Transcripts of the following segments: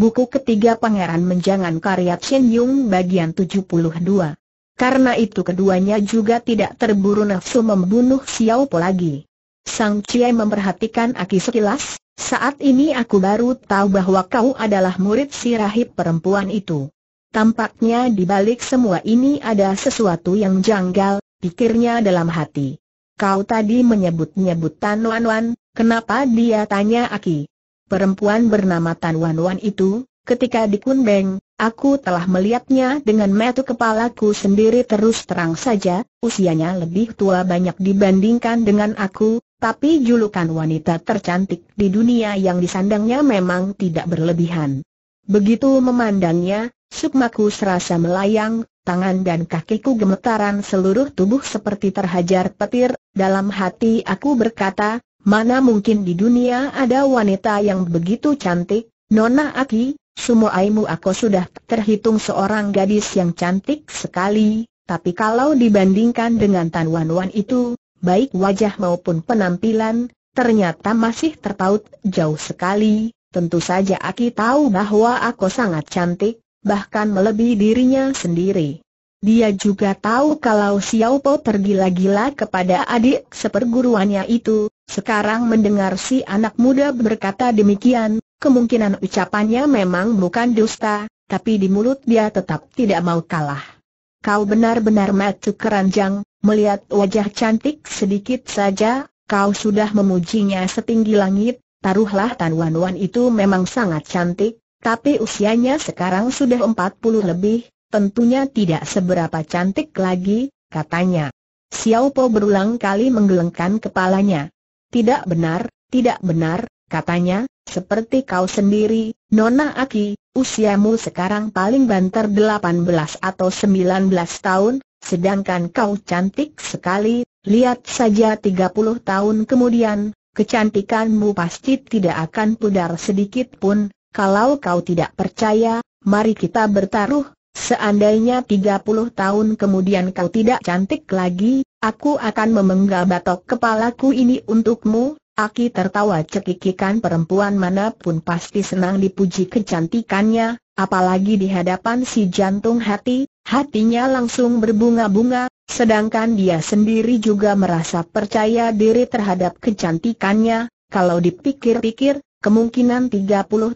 buku ketiga Pangeran Menjangan karya Chen Yung bagian 72. Karena itu keduanya juga tidak terburu nafsu membunuh Xiao Po lagi. Sang Cie memperhatikan Aki sekilas, saat ini aku baru tahu bahwa kau adalah murid si rahib perempuan itu. Tampaknya di balik semua ini ada sesuatu yang janggal, pikirnya dalam hati. Kau tadi menyebut-nyebut Tan Wan Wan, kenapa dia tanya Aki? perempuan bernama Tan Wan Wan itu, ketika di Kunbeng, aku telah melihatnya dengan metu kepalaku sendiri terus terang saja, usianya lebih tua banyak dibandingkan dengan aku, tapi julukan wanita tercantik di dunia yang disandangnya memang tidak berlebihan. Begitu memandangnya, sukmaku serasa melayang, tangan dan kakiku gemetaran seluruh tubuh seperti terhajar petir, dalam hati aku berkata, Mana mungkin di dunia ada wanita yang begitu cantik, Nona Aki, Aimu, aku sudah terhitung seorang gadis yang cantik sekali, tapi kalau dibandingkan dengan Tan Wan Wan itu, baik wajah maupun penampilan, ternyata masih terpaut jauh sekali. Tentu saja Aki tahu bahwa aku sangat cantik, bahkan melebihi dirinya sendiri. Dia juga tahu kalau Xiao Po tergila-gila kepada adik seperguruannya itu, sekarang mendengar si anak muda berkata demikian, kemungkinan ucapannya memang bukan dusta, tapi di mulut dia tetap tidak mau kalah. Kau benar-benar matu keranjang, melihat wajah cantik sedikit saja, kau sudah memujinya setinggi langit, taruhlah Tan Wan Wan itu memang sangat cantik, tapi usianya sekarang sudah 40 lebih, tentunya tidak seberapa cantik lagi, katanya. Xiao Po berulang kali menggelengkan kepalanya. Tidak benar, tidak benar, katanya, seperti kau sendiri, Nona Aki, usiamu sekarang paling banter 18 atau 19 tahun, sedangkan kau cantik sekali, lihat saja 30 tahun kemudian, kecantikanmu pasti tidak akan pudar sedikit pun, kalau kau tidak percaya, mari kita bertaruh, Seandainya 30 tahun kemudian kau tidak cantik lagi, aku akan memenggal batok kepalaku ini untukmu. Aki tertawa cekikikan perempuan manapun pasti senang dipuji kecantikannya, apalagi di hadapan si jantung hati, hatinya langsung berbunga-bunga, sedangkan dia sendiri juga merasa percaya diri terhadap kecantikannya, kalau dipikir-pikir, kemungkinan 30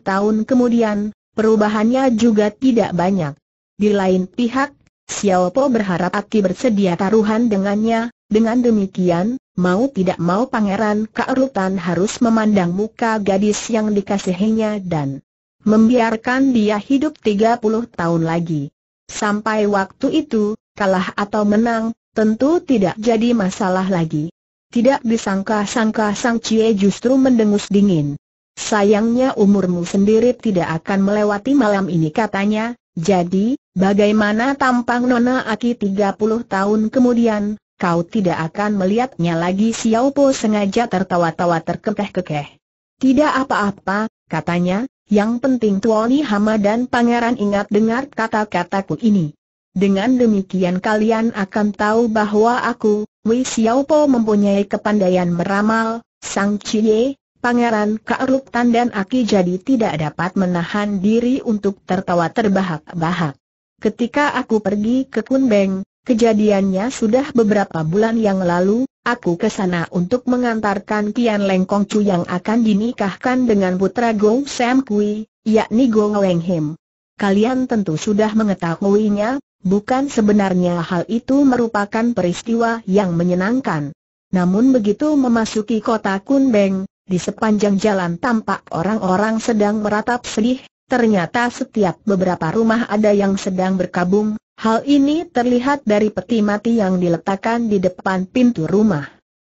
tahun kemudian, perubahannya juga tidak banyak. Di lain pihak, Xiao Po berharap Aki bersedia taruhan dengannya, dengan demikian, mau tidak mau Pangeran Kaerutan harus memandang muka gadis yang dikasihinya dan membiarkan dia hidup tiga puluh tahun lagi. Sampai waktu itu, kalah atau menang, tentu tidak jadi masalah lagi. Tidak disangka-sangka Sang Cie justru mendengus dingin. Sayangnya umurmu sendiri tidak akan melewati malam ini katanya, jadi, bagaimana tampang Nona Aki 30 tahun kemudian, kau tidak akan melihatnya lagi Xiao Po sengaja tertawa-tawa terkekeh-kekeh. Tidak apa-apa, katanya, yang penting Tuoni Hama dan pangeran ingat dengar kata-kataku ini. Dengan demikian kalian akan tahu bahwa aku, Wei Xiao mempunyai kepandaian meramal, Sang Cie, Pangeran Tan dan Aki jadi tidak dapat menahan diri untuk tertawa terbahak-bahak. Ketika aku pergi ke Kunbeng, kejadiannya sudah beberapa bulan yang lalu, aku ke sana untuk mengantarkan Kian Leng Chu yang akan dinikahkan dengan putra Gong Sam Kui, yakni Gong Weng Him. Kalian tentu sudah mengetahuinya, bukan sebenarnya hal itu merupakan peristiwa yang menyenangkan. Namun begitu memasuki kota Kunbeng, di sepanjang jalan tampak orang-orang sedang meratap sedih, ternyata setiap beberapa rumah ada yang sedang berkabung, hal ini terlihat dari peti mati yang diletakkan di depan pintu rumah.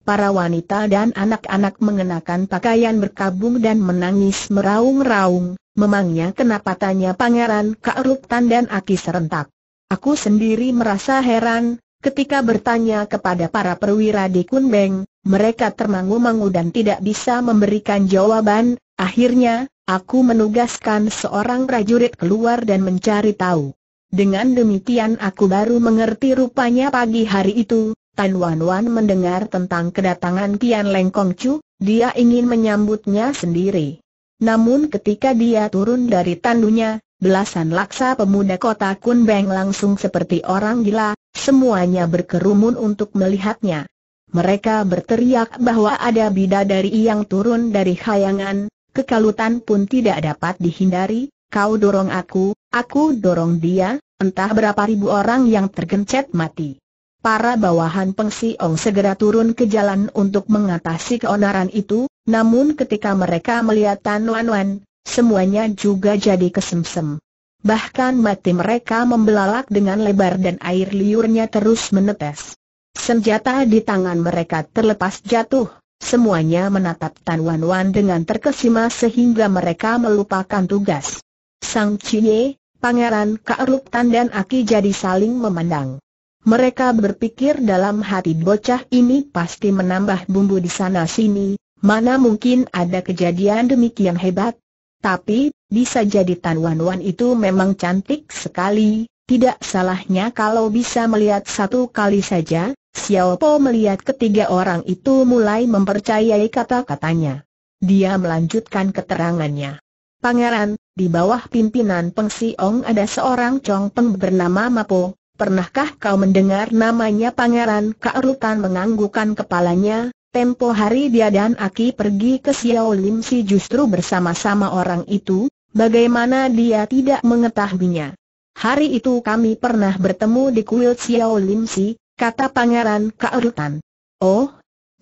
Para wanita dan anak-anak mengenakan pakaian berkabung dan menangis meraung-raung, memangnya kenapa tanya pangeran Ka'ruktan dan Aki serentak. Aku sendiri merasa heran, ketika bertanya kepada para perwira di Kunbeng, mereka termangu-mangu dan tidak bisa memberikan jawaban, akhirnya, aku menugaskan seorang prajurit keluar dan mencari tahu. Dengan demikian aku baru mengerti rupanya pagi hari itu, Tan Wan Wan mendengar tentang kedatangan Tian Leng Kong Chu, dia ingin menyambutnya sendiri. Namun ketika dia turun dari tandunya, belasan laksa pemuda kota Kun Beng langsung seperti orang gila, semuanya berkerumun untuk melihatnya. Mereka berteriak bahwa ada bidadari yang turun dari khayangan, kekalutan pun tidak dapat dihindari, kau dorong aku, aku dorong dia, entah berapa ribu orang yang tergencet mati. Para bawahan Pengsi Ong segera turun ke jalan untuk mengatasi keonaran itu, namun ketika mereka melihat Tan Wan Wan, semuanya juga jadi kesemsem. Bahkan mati mereka membelalak dengan lebar dan air liurnya terus menetes. Senjata di tangan mereka terlepas jatuh. Semuanya menatap Tan Wan Wan dengan terkesima sehingga mereka melupakan tugas. Sang Cie, Pangeran Kak Tan dan Aki jadi saling memandang. Mereka berpikir dalam hati bocah ini pasti menambah bumbu di sana-sini, mana mungkin ada kejadian demikian hebat. Tapi, bisa jadi Tan Wan Wan itu memang cantik sekali, tidak salahnya kalau bisa melihat satu kali saja, Xiao Po melihat ketiga orang itu mulai mempercayai kata-katanya. Dia melanjutkan keterangannya. Pangeran, di bawah pimpinan Peng Siong ada seorang Chong Peng bernama Mapo. Pernahkah kau mendengar namanya Pangeran Rutan menganggukan kepalanya, Tempo hari dia dan Aki pergi ke Xiao Lim Si justru bersama-sama orang itu, bagaimana dia tidak mengetahuinya. Hari itu kami pernah bertemu di kuil Xiao Lim Si, kata pangeran Kaurutan. Oh,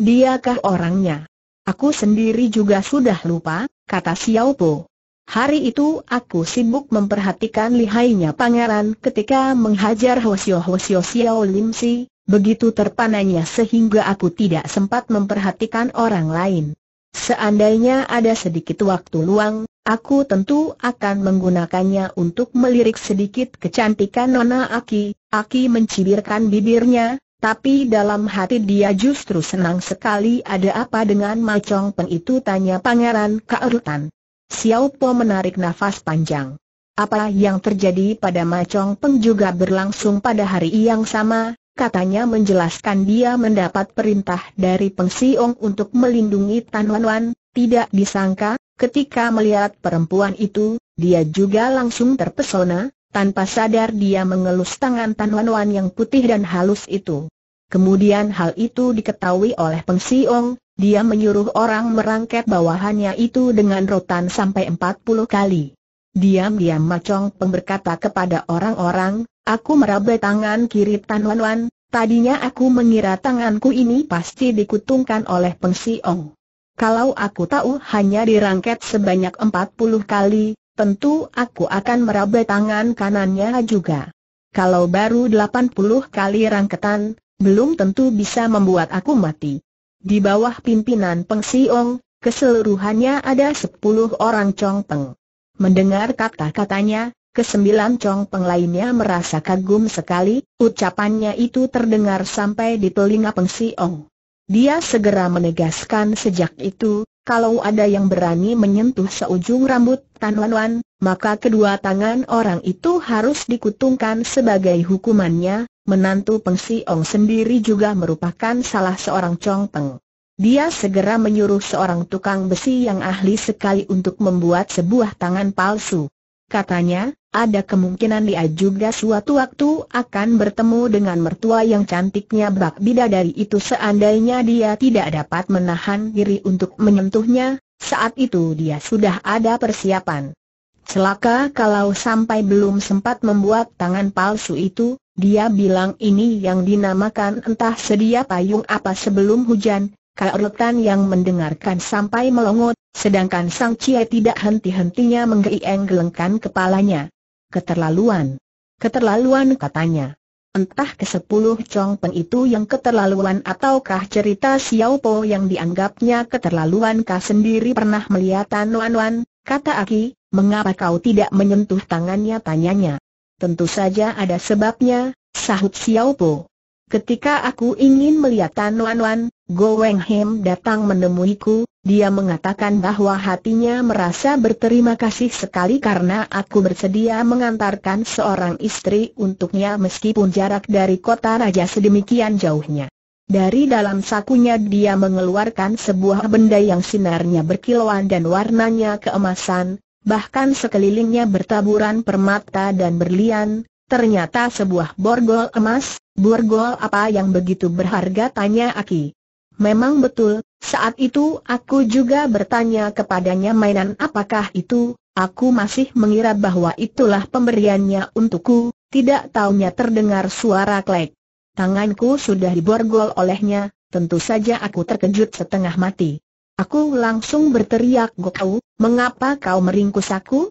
diakah orangnya? Aku sendiri juga sudah lupa, kata xiao po Hari itu aku sibuk memperhatikan lihainya pangeran ketika menghajar Hosio Hosio Xiao Lim Si, begitu terpananya sehingga aku tidak sempat memperhatikan orang lain. Seandainya ada sedikit waktu luang, Aku tentu akan menggunakannya untuk melirik sedikit kecantikan Nona Aki. Aki mencibirkan bibirnya, tapi dalam hati dia justru senang sekali ada apa dengan Macong Peng itu tanya Pangeran Kaerutan. Xiao Po menarik nafas panjang. Apa yang terjadi pada Macong Peng juga berlangsung pada hari yang sama, katanya menjelaskan dia mendapat perintah dari Peng Siong untuk melindungi Tan Wan Wan, tidak disangka Ketika melihat perempuan itu, dia juga langsung terpesona, tanpa sadar dia mengelus tangan Tan Wan Wan yang putih dan halus itu. Kemudian hal itu diketahui oleh Peng Siong, dia menyuruh orang merangket bawahannya itu dengan rotan sampai 40 kali. Diam-diam Macong Peng berkata kepada orang-orang, aku meraba tangan kiri Tan Wan Wan, tadinya aku mengira tanganku ini pasti dikutungkan oleh Peng Siong. Kalau aku tahu hanya dirangket sebanyak empat puluh kali, tentu aku akan meraba tangan kanannya juga. Kalau baru delapan puluh kali rangketan, belum tentu bisa membuat aku mati. Di bawah pimpinan Peng Siong, keseluruhannya ada sepuluh orang Chong peng. Mendengar kata-katanya, kesembilan Chong peng lainnya merasa kagum sekali, ucapannya itu terdengar sampai di telinga Peng Siong. Dia segera menegaskan sejak itu, kalau ada yang berani menyentuh seujung rambut Tan Wan Wan, maka kedua tangan orang itu harus dikutungkan sebagai hukumannya, menantu Peng Siong sendiri juga merupakan salah seorang peng. Dia segera menyuruh seorang tukang besi yang ahli sekali untuk membuat sebuah tangan palsu. Katanya, ada kemungkinan dia juga suatu waktu akan bertemu dengan mertua yang cantiknya bak bidadari itu seandainya dia tidak dapat menahan diri untuk menyentuhnya, saat itu dia sudah ada persiapan. Celaka kalau sampai belum sempat membuat tangan palsu itu, dia bilang ini yang dinamakan entah sedia payung apa sebelum hujan, Kaurutan yang mendengarkan sampai melongot, sedangkan Sang Cie tidak henti-hentinya menggeleng-gelengkan kepalanya. Keterlaluan. Keterlaluan katanya. Entah ke sepuluh Chong Peng itu yang keterlaluan ataukah cerita Xiao Po yang dianggapnya keterlaluan kah sendiri pernah melihat Tan Wan Wan, kata Aki, mengapa kau tidak menyentuh tangannya tanyanya. Tentu saja ada sebabnya, sahut Xiao Po. Ketika aku ingin melihat Tan Wan Wan, Go Weng Hem datang menemuiku, dia mengatakan bahwa hatinya merasa berterima kasih sekali karena aku bersedia mengantarkan seorang istri untuknya meskipun jarak dari kota raja sedemikian jauhnya. Dari dalam sakunya dia mengeluarkan sebuah benda yang sinarnya berkilauan dan warnanya keemasan, bahkan sekelilingnya bertaburan permata dan berlian, ternyata sebuah borgol emas, borgol apa yang begitu berharga tanya Aki. Memang betul, saat itu aku juga bertanya kepadanya mainan apakah itu, aku masih mengira bahwa itulah pemberiannya untukku, tidak taunya terdengar suara klek. Tanganku sudah diborgol olehnya, tentu saja aku terkejut setengah mati. Aku langsung berteriak Gokau, mengapa kau meringkus aku?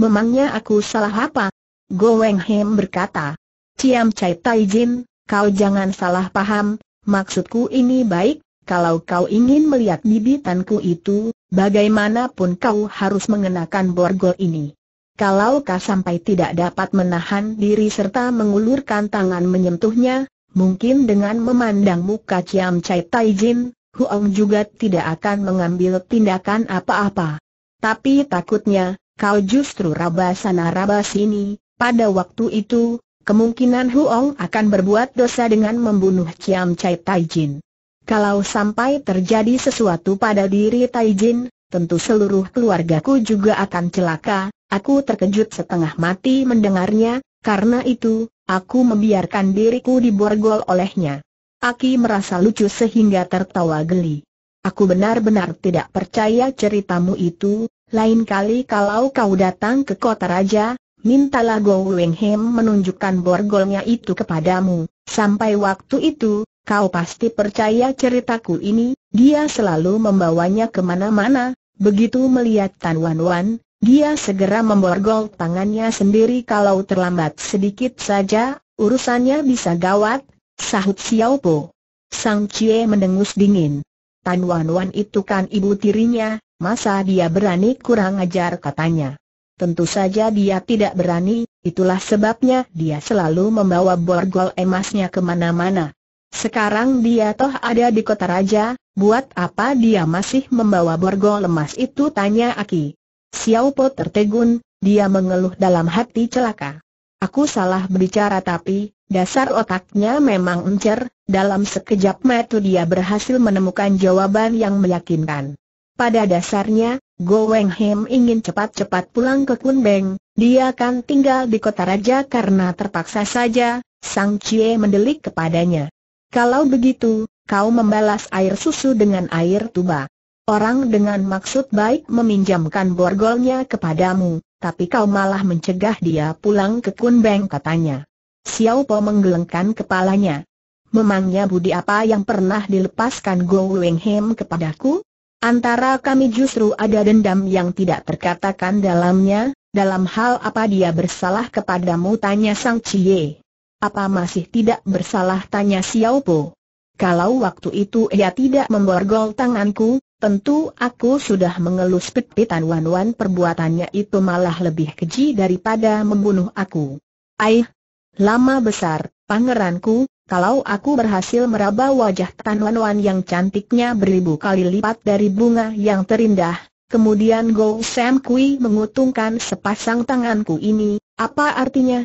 Memangnya aku salah apa? Weng Hem berkata, Ciam Chai Tai Jin, kau jangan salah paham, maksudku ini baik, kalau kau ingin melihat bibitanku itu, bagaimanapun kau harus mengenakan borgol ini. Kalau kau sampai tidak dapat menahan diri serta mengulurkan tangan menyentuhnya, mungkin dengan memandang muka Ciam Chai Taijin, Huong juga tidak akan mengambil tindakan apa-apa. Tapi takutnya, kau justru raba sana raba sini, pada waktu itu, kemungkinan Huong akan berbuat dosa dengan membunuh Ciam Chai Taijin. Kalau sampai terjadi sesuatu pada diri Taijin, tentu seluruh keluargaku juga akan celaka. Aku terkejut setengah mati mendengarnya, karena itu, aku membiarkan diriku diborgol olehnya. Aki merasa lucu sehingga tertawa geli. Aku benar-benar tidak percaya ceritamu itu, lain kali kalau kau datang ke kota raja, mintalah Go Weng Hem menunjukkan borgolnya itu kepadamu. Sampai waktu itu, Kau pasti percaya ceritaku ini, dia selalu membawanya kemana-mana, begitu melihat Tan Wan Wan, dia segera memborgol tangannya sendiri kalau terlambat sedikit saja, urusannya bisa gawat, sahut Xiao Po. Sang Cie mendengus dingin. Tan Wan Wan itu kan ibu tirinya, masa dia berani kurang ajar katanya. Tentu saja dia tidak berani, itulah sebabnya dia selalu membawa borgol emasnya kemana-mana. Sekarang dia toh ada di kota raja, buat apa dia masih membawa borgol lemas itu tanya Aki. Xiao Po tertegun, dia mengeluh dalam hati celaka. Aku salah berbicara tapi, dasar otaknya memang encer, dalam sekejap mata dia berhasil menemukan jawaban yang meyakinkan. Pada dasarnya, Go Weng Him ingin cepat-cepat pulang ke Kun Beng. dia akan tinggal di kota raja karena terpaksa saja, Sang Cie mendelik kepadanya. Kalau begitu, kau membalas air susu dengan air tuba. Orang dengan maksud baik meminjamkan borgolnya kepadamu, tapi kau malah mencegah dia pulang ke Kunbeng katanya. Xiao Po menggelengkan kepalanya. Memangnya budi apa yang pernah dilepaskan Go Hem kepadaku? Antara kami justru ada dendam yang tidak terkatakan dalamnya, dalam hal apa dia bersalah kepadamu tanya Sang Cie. Apa masih tidak bersalah tanya Xiao Po? Kalau waktu itu ia tidak memborgol tanganku, tentu aku sudah mengelus pit Wan-Wan perbuatannya itu malah lebih keji daripada membunuh aku. Aih, lama besar, pangeranku, kalau aku berhasil meraba wajah Tan Wan-Wan yang cantiknya beribu kali lipat dari bunga yang terindah, kemudian Go Sam Kui mengutungkan sepasang tanganku ini, apa artinya?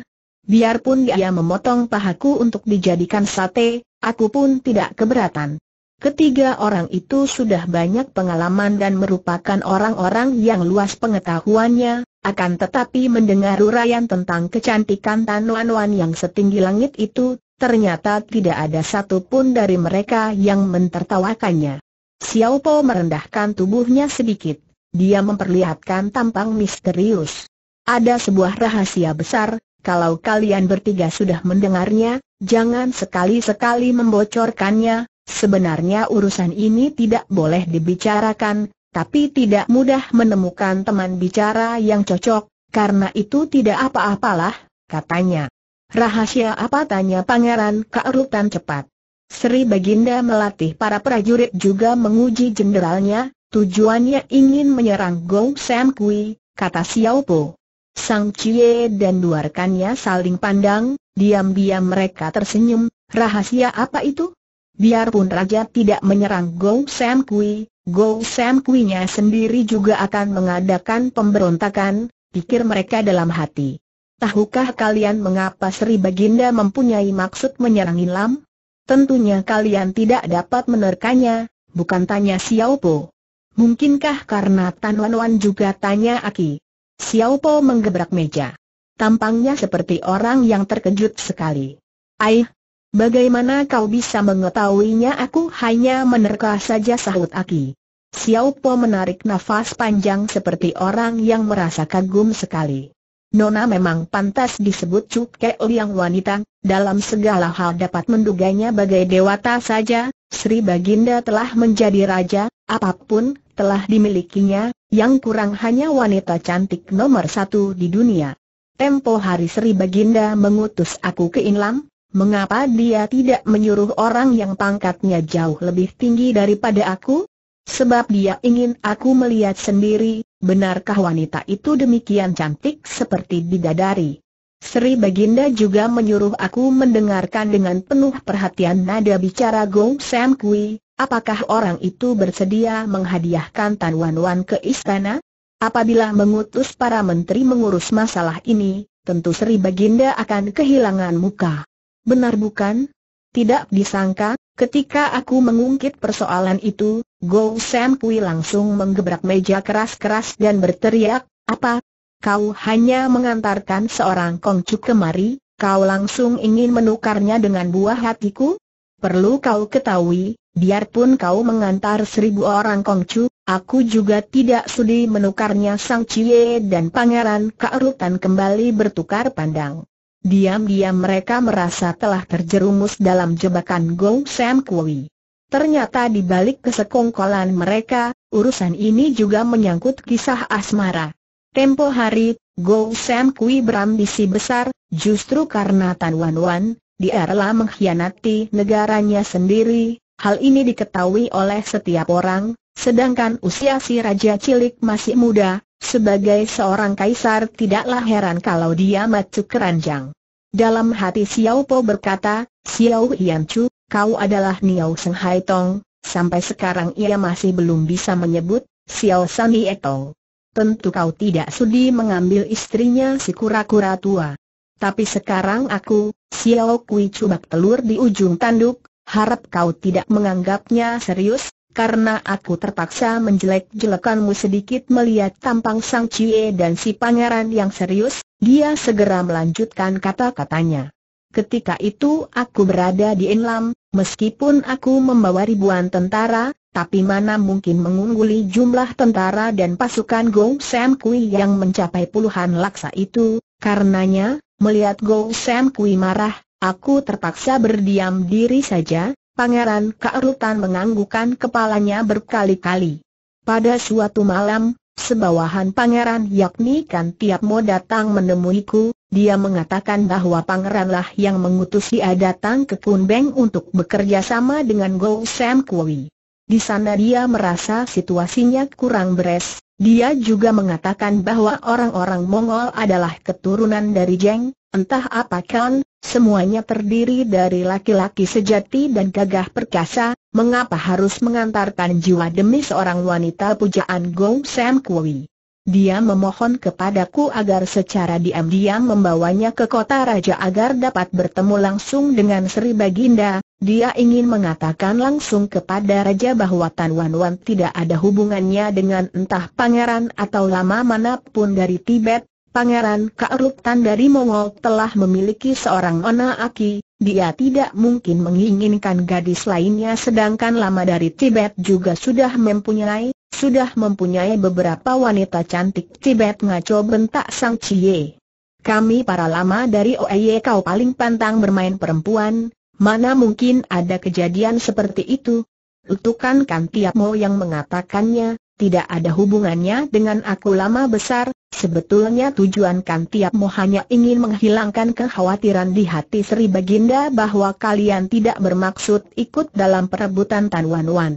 Biarpun dia memotong pahaku untuk dijadikan sate, aku pun tidak keberatan. Ketiga orang itu sudah banyak pengalaman dan merupakan orang-orang yang luas pengetahuannya, akan tetapi mendengar uraian tentang kecantikan wan-wan yang setinggi langit itu, ternyata tidak ada satu pun dari mereka yang mentertawakannya. Xiao Po merendahkan tubuhnya sedikit, dia memperlihatkan tampang misterius. Ada sebuah rahasia besar, kalau kalian bertiga sudah mendengarnya, jangan sekali-sekali membocorkannya, sebenarnya urusan ini tidak boleh dibicarakan, tapi tidak mudah menemukan teman bicara yang cocok, karena itu tidak apa-apalah, katanya. Rahasia apa tanya pangeran keerutan cepat. Sri Baginda melatih para prajurit juga menguji jenderalnya, tujuannya ingin menyerang Gong Sam Kui, kata Xiao Po. Sang Cie dan dua rekannya saling pandang, diam-diam mereka tersenyum, rahasia apa itu? Biarpun Raja tidak menyerang Go Sam Kui, Go Sam Kui-nya sendiri juga akan mengadakan pemberontakan, pikir mereka dalam hati. Tahukah kalian mengapa Sri Baginda mempunyai maksud menyerang Ilam? Tentunya kalian tidak dapat menerkanya, bukan tanya Xiao Po. Mungkinkah karena Tan Wan Wan juga tanya Aki? Xiaopo menggebrak meja. Tampangnya seperti orang yang terkejut sekali. Aih, bagaimana kau bisa mengetahuinya aku hanya menerka saja sahut Aki. Xiaopo menarik nafas panjang seperti orang yang merasa kagum sekali. Nona memang pantas disebut cukai liang wanita, dalam segala hal dapat menduganya bagai dewata saja, Sri Baginda telah menjadi raja, apapun telah dimilikinya, yang kurang hanya wanita cantik nomor satu di dunia. Tempo hari Sri Baginda mengutus aku ke Inlam, mengapa dia tidak menyuruh orang yang pangkatnya jauh lebih tinggi daripada aku? Sebab dia ingin aku melihat sendiri, benarkah wanita itu demikian cantik seperti bidadari? Sri Baginda juga menyuruh aku mendengarkan dengan penuh perhatian nada bicara Gong Sam Kui, Apakah orang itu bersedia menghadiahkan Tan Wan Wan ke istana? Apabila mengutus para menteri mengurus masalah ini, tentu Sri Baginda akan kehilangan muka. Benar bukan? Tidak disangka, ketika aku mengungkit persoalan itu, Go Sam Pui langsung menggebrak meja keras-keras dan berteriak, apa? Kau hanya mengantarkan seorang kongcu kemari, kau langsung ingin menukarnya dengan buah hatiku? Perlu kau ketahui, Biarpun kau mengantar seribu orang Kongcu, aku juga tidak sudi menukarnya Sang Cie dan Pangeran Kaarutan kembali bertukar pandang. Diam-diam mereka merasa telah terjerumus dalam jebakan Gong Sam Kui. Ternyata di balik kesekongkolan mereka, urusan ini juga menyangkut kisah asmara. Tempo hari, Gong Sam Kui berambisi besar, justru karena Tan Wan Wan, dia rela mengkhianati negaranya sendiri, Hal ini diketahui oleh setiap orang, sedangkan usia si Raja Cilik masih muda, sebagai seorang kaisar tidaklah heran kalau dia maju keranjang. Dalam hati Xiao Po berkata, Xiao Hian Chu, kau adalah Niao Seng Hai Tong, sampai sekarang ia masih belum bisa menyebut, Xiao San Tong. Tentu kau tidak sudi mengambil istrinya si kura-kura tua. Tapi sekarang aku, Xiao Kui bak telur di ujung tanduk, harap kau tidak menganggapnya serius, karena aku terpaksa menjelek-jelekanmu sedikit melihat tampang Sang Cie dan si pangeran yang serius, dia segera melanjutkan kata-katanya. Ketika itu aku berada di Enlam, meskipun aku membawa ribuan tentara, tapi mana mungkin mengungguli jumlah tentara dan pasukan Gou Sam Kui yang mencapai puluhan laksa itu, karenanya, melihat Gou Sam Kui marah, Aku terpaksa berdiam diri saja, Pangeran Kaerutan menganggukan kepalanya berkali-kali. Pada suatu malam, sebawahan pangeran yakni kan tiap mau datang menemuiku, dia mengatakan bahwa pangeranlah yang mengutus dia datang ke Kunbeng untuk bekerja sama dengan Go Sam Kui. Di sana dia merasa situasinya kurang beres, dia juga mengatakan bahwa orang-orang Mongol adalah keturunan dari Jeng, Entah apakan, semuanya terdiri dari laki-laki sejati dan gagah perkasa, mengapa harus mengantarkan jiwa demi seorang wanita pujaan Gong Sam Kui? Dia memohon kepadaku agar secara diam-diam membawanya ke kota raja agar dapat bertemu langsung dengan Sri Baginda. Dia ingin mengatakan langsung kepada raja bahwa Tan Wan Wan tidak ada hubungannya dengan entah pangeran atau lama manapun dari Tibet, Pangeran Kaerutan dari Mongol telah memiliki seorang Ona Aki, dia tidak mungkin menginginkan gadis lainnya sedangkan lama dari Tibet juga sudah mempunyai, sudah mempunyai beberapa wanita cantik Tibet ngaco bentak Sang Cie. Kami para lama dari OEY kau paling pantang bermain perempuan, mana mungkin ada kejadian seperti itu? Lutukan kan Tiap mau yang mengatakannya, tidak ada hubungannya dengan aku lama besar, sebetulnya tujuan kan mu hanya ingin menghilangkan kekhawatiran di hati Sri Baginda bahwa kalian tidak bermaksud ikut dalam perebutan Tan Wan Wan.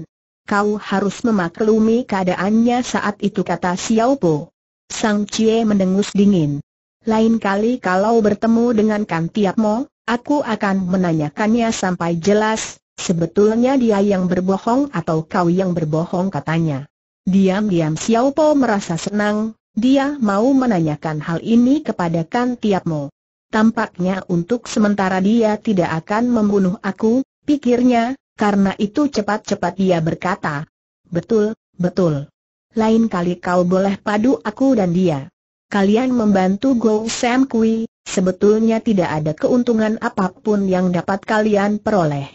Kau harus memaklumi keadaannya saat itu kata Xiao Po. Sang Cie mendengus dingin. Lain kali kalau bertemu dengan Kan mu, aku akan menanyakannya sampai jelas, sebetulnya dia yang berbohong atau kau yang berbohong katanya. Diam-diam Xiao Po merasa senang, dia mau menanyakan hal ini kepada Kan Tiap Mo. Tampaknya untuk sementara dia tidak akan membunuh aku, pikirnya, karena itu cepat-cepat dia berkata. Betul, betul. Lain kali kau boleh padu aku dan dia. Kalian membantu Go Sam Kui, sebetulnya tidak ada keuntungan apapun yang dapat kalian peroleh.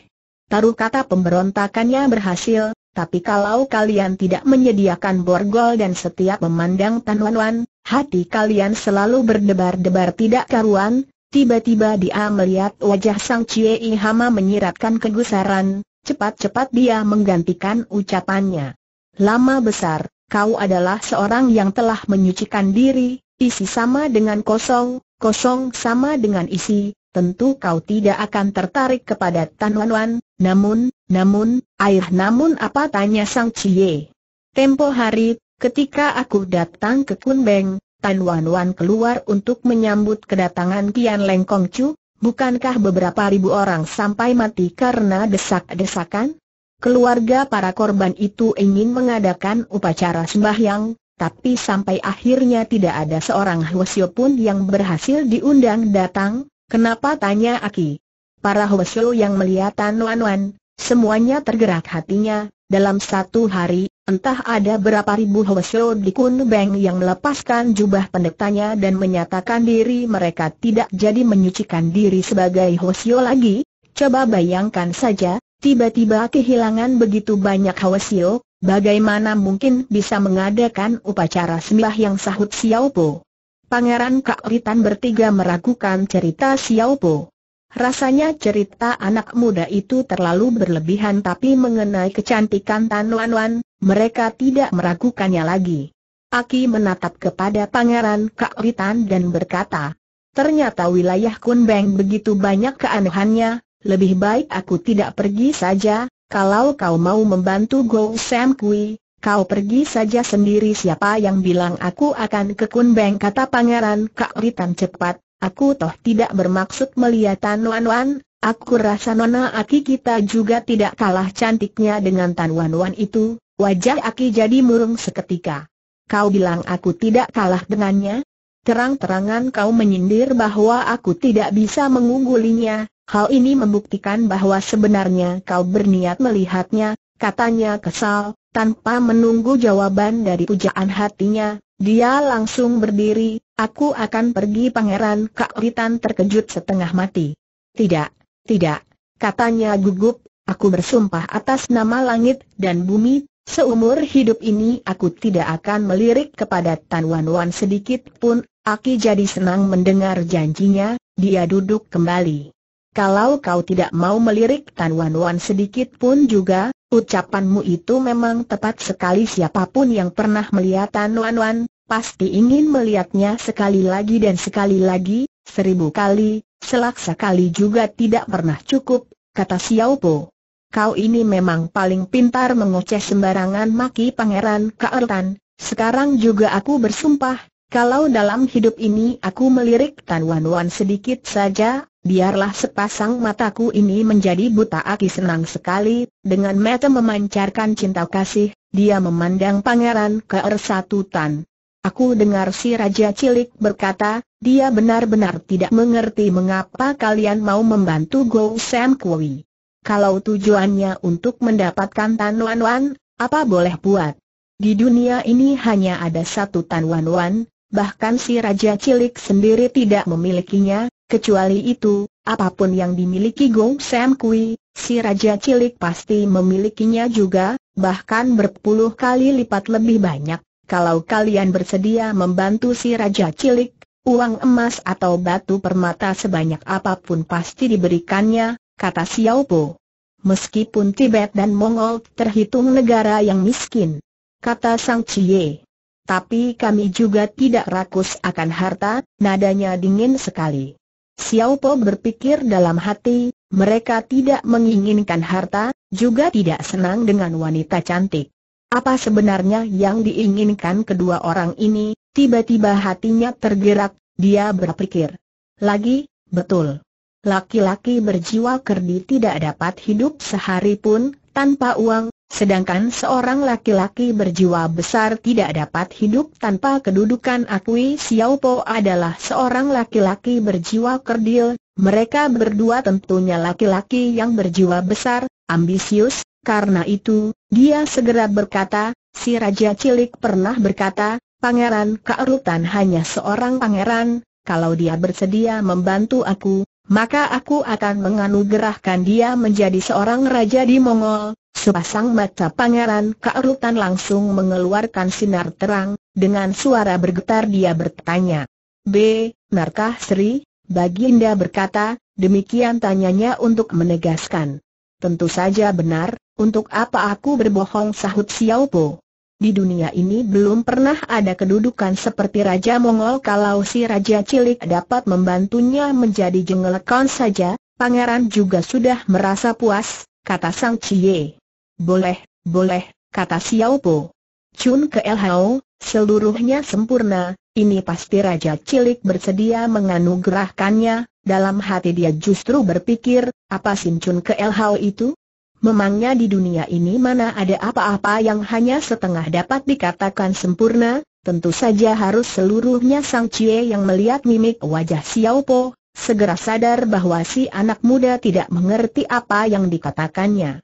Taruh kata pemberontakannya berhasil, tapi kalau kalian tidak menyediakan borgol dan setiap memandang Tan Wan Wan, hati kalian selalu berdebar-debar tidak karuan, tiba-tiba dia melihat wajah Sang Cie Hama menyiratkan kegusaran, cepat-cepat dia menggantikan ucapannya. Lama besar, kau adalah seorang yang telah menyucikan diri, isi sama dengan kosong, kosong sama dengan isi, tentu kau tidak akan tertarik kepada Tan Wan Wan, namun, namun, air namun apa tanya Sang Cie. Tempo hari, ketika aku datang ke Kunbeng, Tan Wan Wan keluar untuk menyambut kedatangan Kian Leng Kong Chu, bukankah beberapa ribu orang sampai mati karena desak-desakan? Keluarga para korban itu ingin mengadakan upacara sembahyang, tapi sampai akhirnya tidak ada seorang Hwasyo pun yang berhasil diundang datang, Kenapa tanya Aki? Para Hwasyo yang melihat Tan Wan Wan, semuanya tergerak hatinya, dalam satu hari, entah ada berapa ribu Hwasyo di Kun Beng yang melepaskan jubah pendetanya dan menyatakan diri mereka tidak jadi menyucikan diri sebagai Hwasyo lagi, coba bayangkan saja, tiba-tiba kehilangan begitu banyak Hwasyo, bagaimana mungkin bisa mengadakan upacara sembah yang sahut Po? Pangeran Kak Litan bertiga meragukan cerita Xiao Po. Rasanya cerita anak muda itu terlalu berlebihan tapi mengenai kecantikan Tan Wan Wan, mereka tidak meragukannya lagi. Aki menatap kepada Pangeran Kak Litan dan berkata, Ternyata wilayah Kunbeng begitu banyak keanehannya, lebih baik aku tidak pergi saja, kalau kau mau membantu Go Sam Kui, Kau pergi saja sendiri siapa yang bilang aku akan ke Kunbeng kata pangeran Kak Ritan cepat, aku toh tidak bermaksud melihat Wan Wan, aku rasa nona Aki kita juga tidak kalah cantiknya dengan Tan Wan Wan itu, wajah Aki jadi murung seketika. Kau bilang aku tidak kalah dengannya? Terang-terangan kau menyindir bahwa aku tidak bisa mengunggulinya, hal ini membuktikan bahwa sebenarnya kau berniat melihatnya, katanya kesal, tanpa menunggu jawaban dari pujaan hatinya, dia langsung berdiri, aku akan pergi pangeran Kak Litan terkejut setengah mati. Tidak, tidak, katanya gugup, aku bersumpah atas nama langit dan bumi, seumur hidup ini aku tidak akan melirik kepada Tan Wan Wan sedikit pun, Aki jadi senang mendengar janjinya, dia duduk kembali. Kalau kau tidak mau melirik Tan Wan Wan sedikit pun juga, Ucapanmu itu memang tepat sekali siapapun yang pernah melihat Tan Wan Wan, pasti ingin melihatnya sekali lagi dan sekali lagi, seribu kali, selaksa kali juga tidak pernah cukup, kata Xiao Po. Kau ini memang paling pintar mengoceh sembarangan maki pangeran Kaertan, sekarang juga aku bersumpah, kalau dalam hidup ini aku melirik Tan Wan Wan sedikit saja, biarlah sepasang mataku ini menjadi buta aki senang sekali, dengan mata memancarkan cinta kasih, dia memandang pangeran ke Ersatu Tan. Aku dengar si Raja Cilik berkata, dia benar-benar tidak mengerti mengapa kalian mau membantu Go Sam Kui. Kalau tujuannya untuk mendapatkan Tan Wan Wan, apa boleh buat? Di dunia ini hanya ada satu Tan Wan Wan, bahkan si Raja Cilik sendiri tidak memilikinya, Kecuali itu, apapun yang dimiliki Gong Sam Kui, si Raja Cilik pasti memilikinya juga, bahkan berpuluh kali lipat lebih banyak. Kalau kalian bersedia membantu si Raja Cilik, uang emas atau batu permata sebanyak apapun pasti diberikannya, kata Xiao Po. Meskipun Tibet dan Mongol terhitung negara yang miskin, kata Sang Cie. Tapi kami juga tidak rakus akan harta, nadanya dingin sekali. Xiao Po berpikir dalam hati, mereka tidak menginginkan harta, juga tidak senang dengan wanita cantik. Apa sebenarnya yang diinginkan kedua orang ini? Tiba-tiba hatinya tergerak, dia berpikir. Lagi, betul. Laki-laki berjiwa kerdi tidak dapat hidup sehari pun tanpa uang, Sedangkan seorang laki-laki berjiwa besar tidak dapat hidup tanpa kedudukan Akui Xiaopo adalah seorang laki-laki berjiwa kerdil, mereka berdua tentunya laki-laki yang berjiwa besar, ambisius, karena itu, dia segera berkata, si Raja Cilik pernah berkata, Pangeran Kaerutan hanya seorang pangeran, kalau dia bersedia membantu aku, maka aku akan menganugerahkan dia menjadi seorang raja di Mongol, Sepasang mata pangeran kearutan langsung mengeluarkan sinar terang, dengan suara bergetar dia bertanya. B. Narkah Sri? Baginda berkata, demikian tanyanya untuk menegaskan. Tentu saja benar, untuk apa aku berbohong sahut Xiao Po. Di dunia ini belum pernah ada kedudukan seperti Raja Mongol kalau si Raja Cilik dapat membantunya menjadi jengelekon saja, pangeran juga sudah merasa puas, kata Sang ciye. Boleh, boleh, kata Xiao Po. Chun ke Hao, seluruhnya sempurna, ini pasti Raja Cilik bersedia menganugerahkannya, dalam hati dia justru berpikir, apa Sin Chun ke Hao itu? Memangnya di dunia ini mana ada apa-apa yang hanya setengah dapat dikatakan sempurna, tentu saja harus seluruhnya Sang Cie yang melihat mimik wajah Xiao Po, segera sadar bahwa si anak muda tidak mengerti apa yang dikatakannya.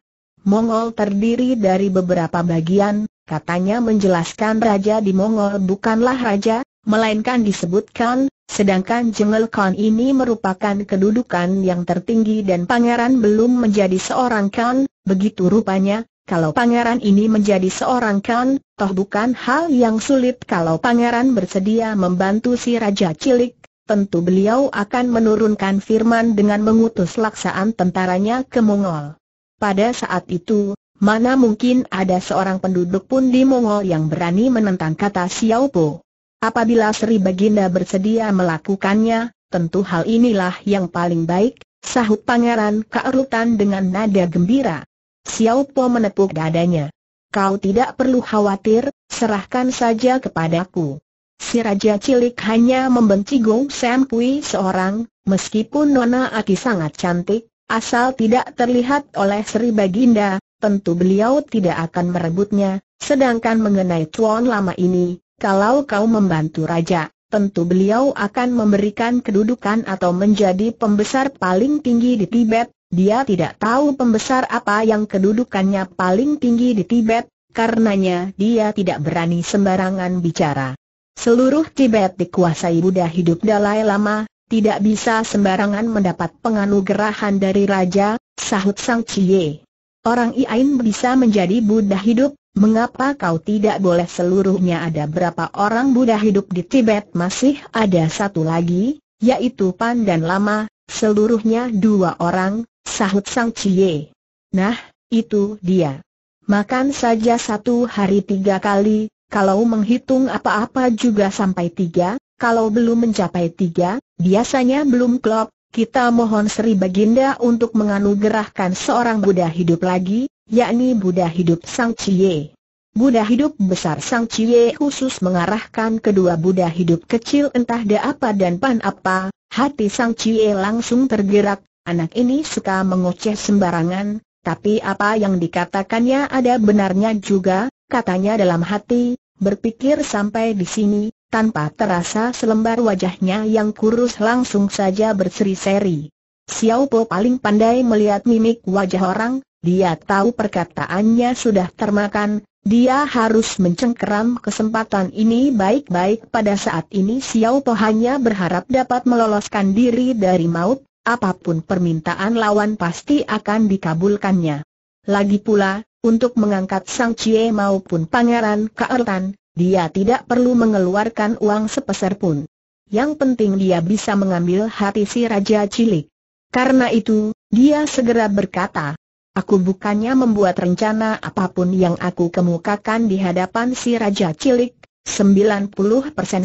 Mongol terdiri dari beberapa bagian, katanya menjelaskan raja di Mongol bukanlah raja, melainkan disebutkan, sedangkan Jengel Khan ini merupakan kedudukan yang tertinggi dan pangeran belum menjadi seorang Khan, begitu rupanya, kalau pangeran ini menjadi seorang Khan, toh bukan hal yang sulit kalau pangeran bersedia membantu si Raja Cilik, tentu beliau akan menurunkan firman dengan mengutus laksaan tentaranya ke Mongol. Pada saat itu, mana mungkin ada seorang penduduk pun di Mongol yang berani menentang kata Xiao Po. Apabila Sri Baginda bersedia melakukannya, tentu hal inilah yang paling baik, sahut pangeran keerutan dengan nada gembira. Xiao Po menepuk dadanya. Kau tidak perlu khawatir, serahkan saja kepadaku. Si Raja Cilik hanya membenci Gong Sam Kui seorang, meskipun Nona Aki sangat cantik, Asal tidak terlihat oleh Sri Baginda, tentu beliau tidak akan merebutnya, sedangkan mengenai Tuan lama ini, kalau kau membantu Raja, tentu beliau akan memberikan kedudukan atau menjadi pembesar paling tinggi di Tibet, dia tidak tahu pembesar apa yang kedudukannya paling tinggi di Tibet, karenanya dia tidak berani sembarangan bicara. Seluruh Tibet dikuasai Buddha hidup Dalai Lama, tidak bisa sembarangan mendapat penganugerahan dari raja, sahut Sang Cie. Orang Iain bisa menjadi Buddha hidup, mengapa kau tidak boleh seluruhnya ada berapa orang Buddha hidup di Tibet masih ada satu lagi, yaitu Pan dan Lama, seluruhnya dua orang, sahut Sang Cie. Nah, itu dia. Makan saja satu hari tiga kali, kalau menghitung apa-apa juga sampai tiga, kalau belum mencapai tiga, biasanya belum klop, kita mohon Sri Baginda untuk menganugerahkan seorang Buddha hidup lagi, yakni Buddha hidup Sang Cie. Buddha hidup besar Sang Cie khusus mengarahkan kedua Buddha hidup kecil entah da apa dan pan apa, hati Sang Cie langsung tergerak, anak ini suka mengoceh sembarangan, tapi apa yang dikatakannya ada benarnya juga, katanya dalam hati, berpikir sampai di sini, tanpa terasa selembar wajahnya yang kurus langsung saja berseri-seri. Xiao Po paling pandai melihat mimik wajah orang, dia tahu perkataannya sudah termakan, dia harus mencengkeram kesempatan ini baik-baik pada saat ini Xiao Po hanya berharap dapat meloloskan diri dari maut, apapun permintaan lawan pasti akan dikabulkannya. Lagi pula, untuk mengangkat Sang Cie maupun Pangeran Kaertan, dia tidak perlu mengeluarkan uang sepeser pun. Yang penting dia bisa mengambil hati si Raja Cilik. Karena itu, dia segera berkata, Aku bukannya membuat rencana apapun yang aku kemukakan di hadapan si Raja Cilik, 90%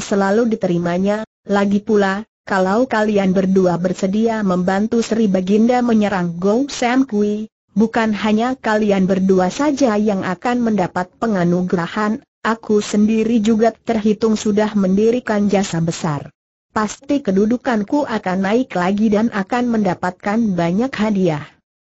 selalu diterimanya, lagi pula, kalau kalian berdua bersedia membantu Sri Baginda menyerang Go Sam Kui, bukan hanya kalian berdua saja yang akan mendapat penganugerahan, Aku sendiri juga terhitung sudah mendirikan jasa besar. Pasti kedudukanku akan naik lagi dan akan mendapatkan banyak hadiah.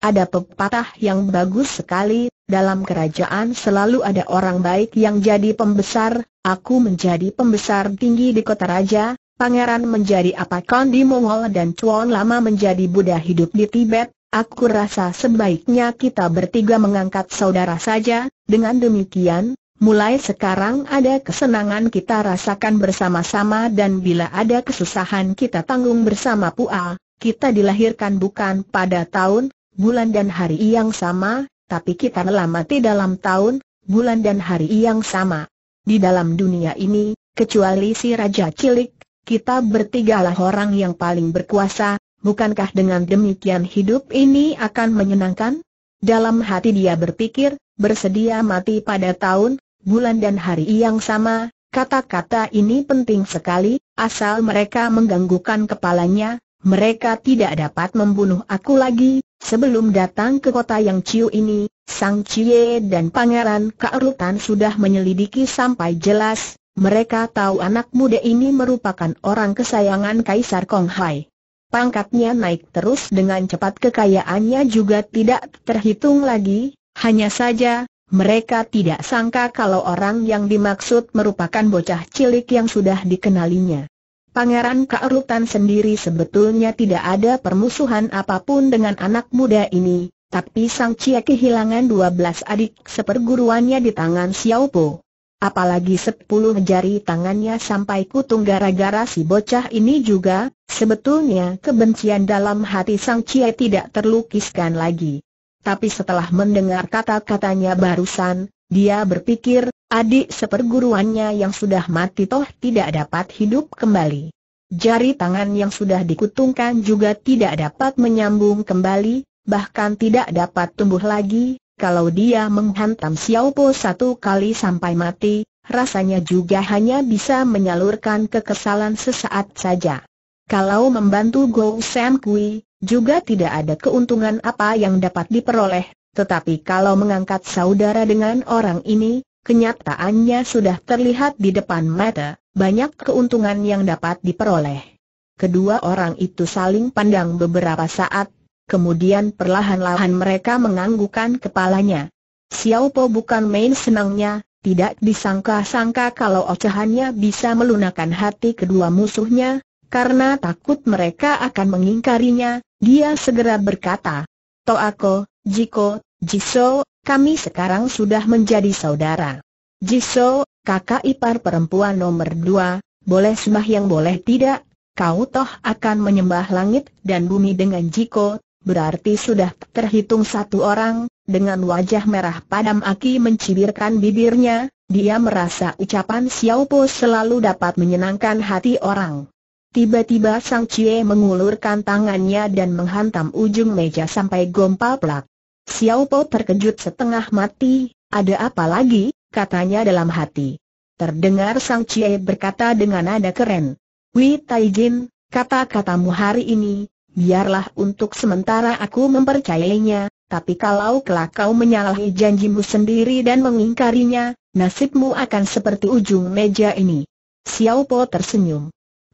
Ada pepatah yang bagus sekali, dalam kerajaan selalu ada orang baik yang jadi pembesar, aku menjadi pembesar tinggi di kota raja, pangeran menjadi apakon di Mongol dan cuan Lama menjadi Buddha hidup di Tibet, Aku rasa sebaiknya kita bertiga mengangkat saudara saja, dengan demikian, Mulai sekarang ada kesenangan kita rasakan bersama-sama dan bila ada kesusahan kita tanggung bersama Pua, kita dilahirkan bukan pada tahun, bulan dan hari yang sama, tapi kita mati dalam tahun, bulan dan hari yang sama. Di dalam dunia ini, kecuali si Raja Cilik, kita bertigalah orang yang paling berkuasa, bukankah dengan demikian hidup ini akan menyenangkan? Dalam hati dia berpikir, bersedia mati pada tahun, bulan dan hari yang sama, kata-kata ini penting sekali, asal mereka mengganggukan kepalanya, mereka tidak dapat membunuh aku lagi, sebelum datang ke kota yang Ciu ini, Sang Cie dan Pangeran Kaerutan sudah menyelidiki sampai jelas, mereka tahu anak muda ini merupakan orang kesayangan Kaisar Konghai. Pangkatnya naik terus dengan cepat kekayaannya juga tidak terhitung lagi, hanya saja, mereka tidak sangka kalau orang yang dimaksud merupakan bocah cilik yang sudah dikenalinya. Pangeran Kaerutan sendiri sebetulnya tidak ada permusuhan apapun dengan anak muda ini, tapi Sang Cia kehilangan 12 adik seperguruannya di tangan Xiao Po. Apalagi sepuluh jari tangannya sampai kutung gara-gara si bocah ini juga, sebetulnya kebencian dalam hati Sang Cia tidak terlukiskan lagi tapi setelah mendengar kata-katanya barusan, dia berpikir, adik seperguruannya yang sudah mati toh tidak dapat hidup kembali. Jari tangan yang sudah dikutungkan juga tidak dapat menyambung kembali, bahkan tidak dapat tumbuh lagi, kalau dia menghantam Xiao Po satu kali sampai mati, rasanya juga hanya bisa menyalurkan kekesalan sesaat saja. Kalau membantu Go Sam Kui, juga tidak ada keuntungan apa yang dapat diperoleh, tetapi kalau mengangkat saudara dengan orang ini, kenyataannya sudah terlihat di depan mata, banyak keuntungan yang dapat diperoleh. Kedua orang itu saling pandang beberapa saat, kemudian perlahan-lahan mereka menganggukkan kepalanya. Xiao Po bukan main senangnya, tidak disangka-sangka kalau ocehannya bisa melunakkan hati kedua musuhnya, karena takut mereka akan mengingkarinya, dia segera berkata, Toako, Jiko, Jiso, kami sekarang sudah menjadi saudara. Jiso, kakak ipar perempuan nomor dua, boleh sembah yang boleh tidak, kau toh akan menyembah langit dan bumi dengan Jiko, berarti sudah terhitung satu orang, dengan wajah merah padam Aki mencibirkan bibirnya, dia merasa ucapan Xiao Po selalu dapat menyenangkan hati orang. Tiba-tiba Sang Cie mengulurkan tangannya dan menghantam ujung meja sampai gompal plak. Xiao Po terkejut setengah mati, ada apa lagi, katanya dalam hati. Terdengar Sang Cie berkata dengan nada keren. Wei Taijin, kata-katamu hari ini, biarlah untuk sementara aku mempercayainya, tapi kalau kelak kau menyalahi janjimu sendiri dan mengingkarinya, nasibmu akan seperti ujung meja ini. Xiao Po tersenyum.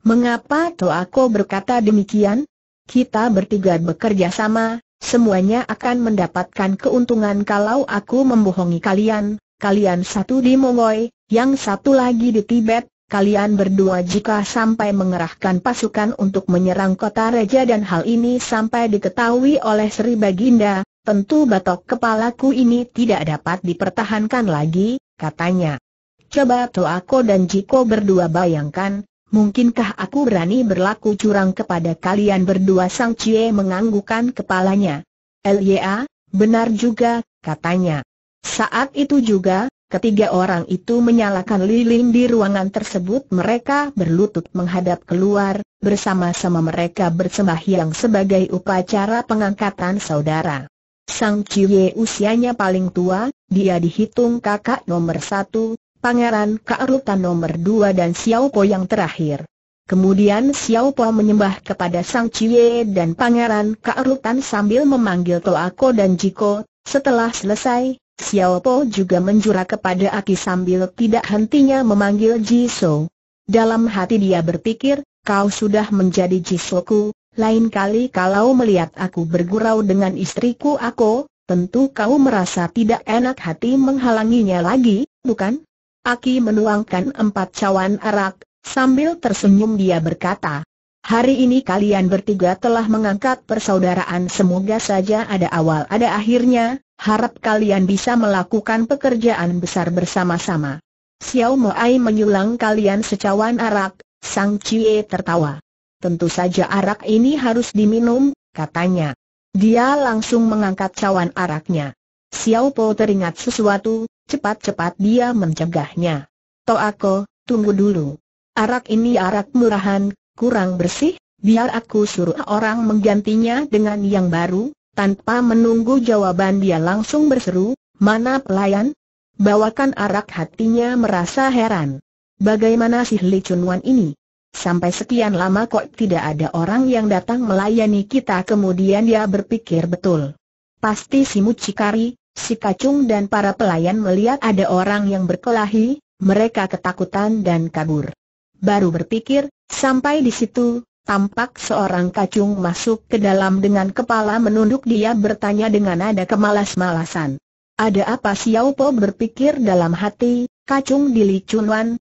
Mengapa Toako berkata demikian? Kita bertiga bekerja sama, semuanya akan mendapatkan keuntungan kalau aku membohongi kalian, kalian satu di Mongoy, yang satu lagi di Tibet, Kalian berdua jika sampai mengerahkan pasukan untuk menyerang kota raja dan hal ini sampai diketahui oleh Sri Baginda, tentu batok kepalaku ini tidak dapat dipertahankan lagi, katanya. Coba Toako dan Jiko berdua bayangkan, Mungkinkah aku berani berlaku curang kepada kalian berdua Sang Cie menganggukan kepalanya. Lya, benar juga, katanya. Saat itu juga, ketiga orang itu menyalakan lilin di ruangan tersebut mereka berlutut menghadap keluar, bersama-sama mereka bersembahyang sebagai upacara pengangkatan saudara. Sang Cie usianya paling tua, dia dihitung kakak nomor satu, Pangeran Kaarutan nomor dua dan Xiao Po yang terakhir. Kemudian Xiao Po menyembah kepada Sang Cie dan Pangeran Kaarutan sambil memanggil Toako dan Jiko. Setelah selesai, Xiao Po juga menjura kepada Aki sambil tidak hentinya memanggil Jiso. Dalam hati dia berpikir, kau sudah menjadi Jisoku, lain kali kalau melihat aku bergurau dengan istriku Ako, tentu kau merasa tidak enak hati menghalanginya lagi, bukan? Aki menuangkan empat cawan arak, sambil tersenyum dia berkata, Hari ini kalian bertiga telah mengangkat persaudaraan semoga saja ada awal ada akhirnya, harap kalian bisa melakukan pekerjaan besar bersama-sama. Xiao Moai menyulang kalian secawan arak, Sang Cie tertawa. Tentu saja arak ini harus diminum, katanya. Dia langsung mengangkat cawan araknya. Xiao Po teringat sesuatu, cepat-cepat dia mencegahnya. Toako, tunggu dulu. Arak ini arak murahan, kurang bersih, biar aku suruh orang menggantinya dengan yang baru. Tanpa menunggu jawaban dia langsung berseru, mana pelayan? Bawakan arak hatinya merasa heran. Bagaimana sih Li Chun Wan ini? Sampai sekian lama kok tidak ada orang yang datang melayani kita kemudian dia berpikir betul. Pasti si mucikari, Si kacung dan para pelayan melihat ada orang yang berkelahi, mereka ketakutan dan kabur. Baru berpikir, sampai di situ, tampak seorang kacung masuk ke dalam dengan kepala menunduk dia bertanya dengan nada kemalas-malasan. Ada apa Xiao Po berpikir dalam hati, kacung di Li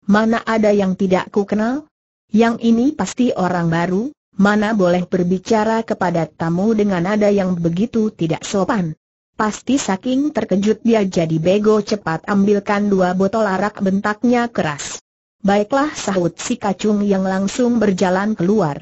mana ada yang tidak ku kenal? Yang ini pasti orang baru, mana boleh berbicara kepada tamu dengan nada yang begitu tidak sopan. Pasti saking terkejut dia jadi bego cepat ambilkan dua botol arak bentaknya keras. Baiklah sahut si kacung yang langsung berjalan keluar.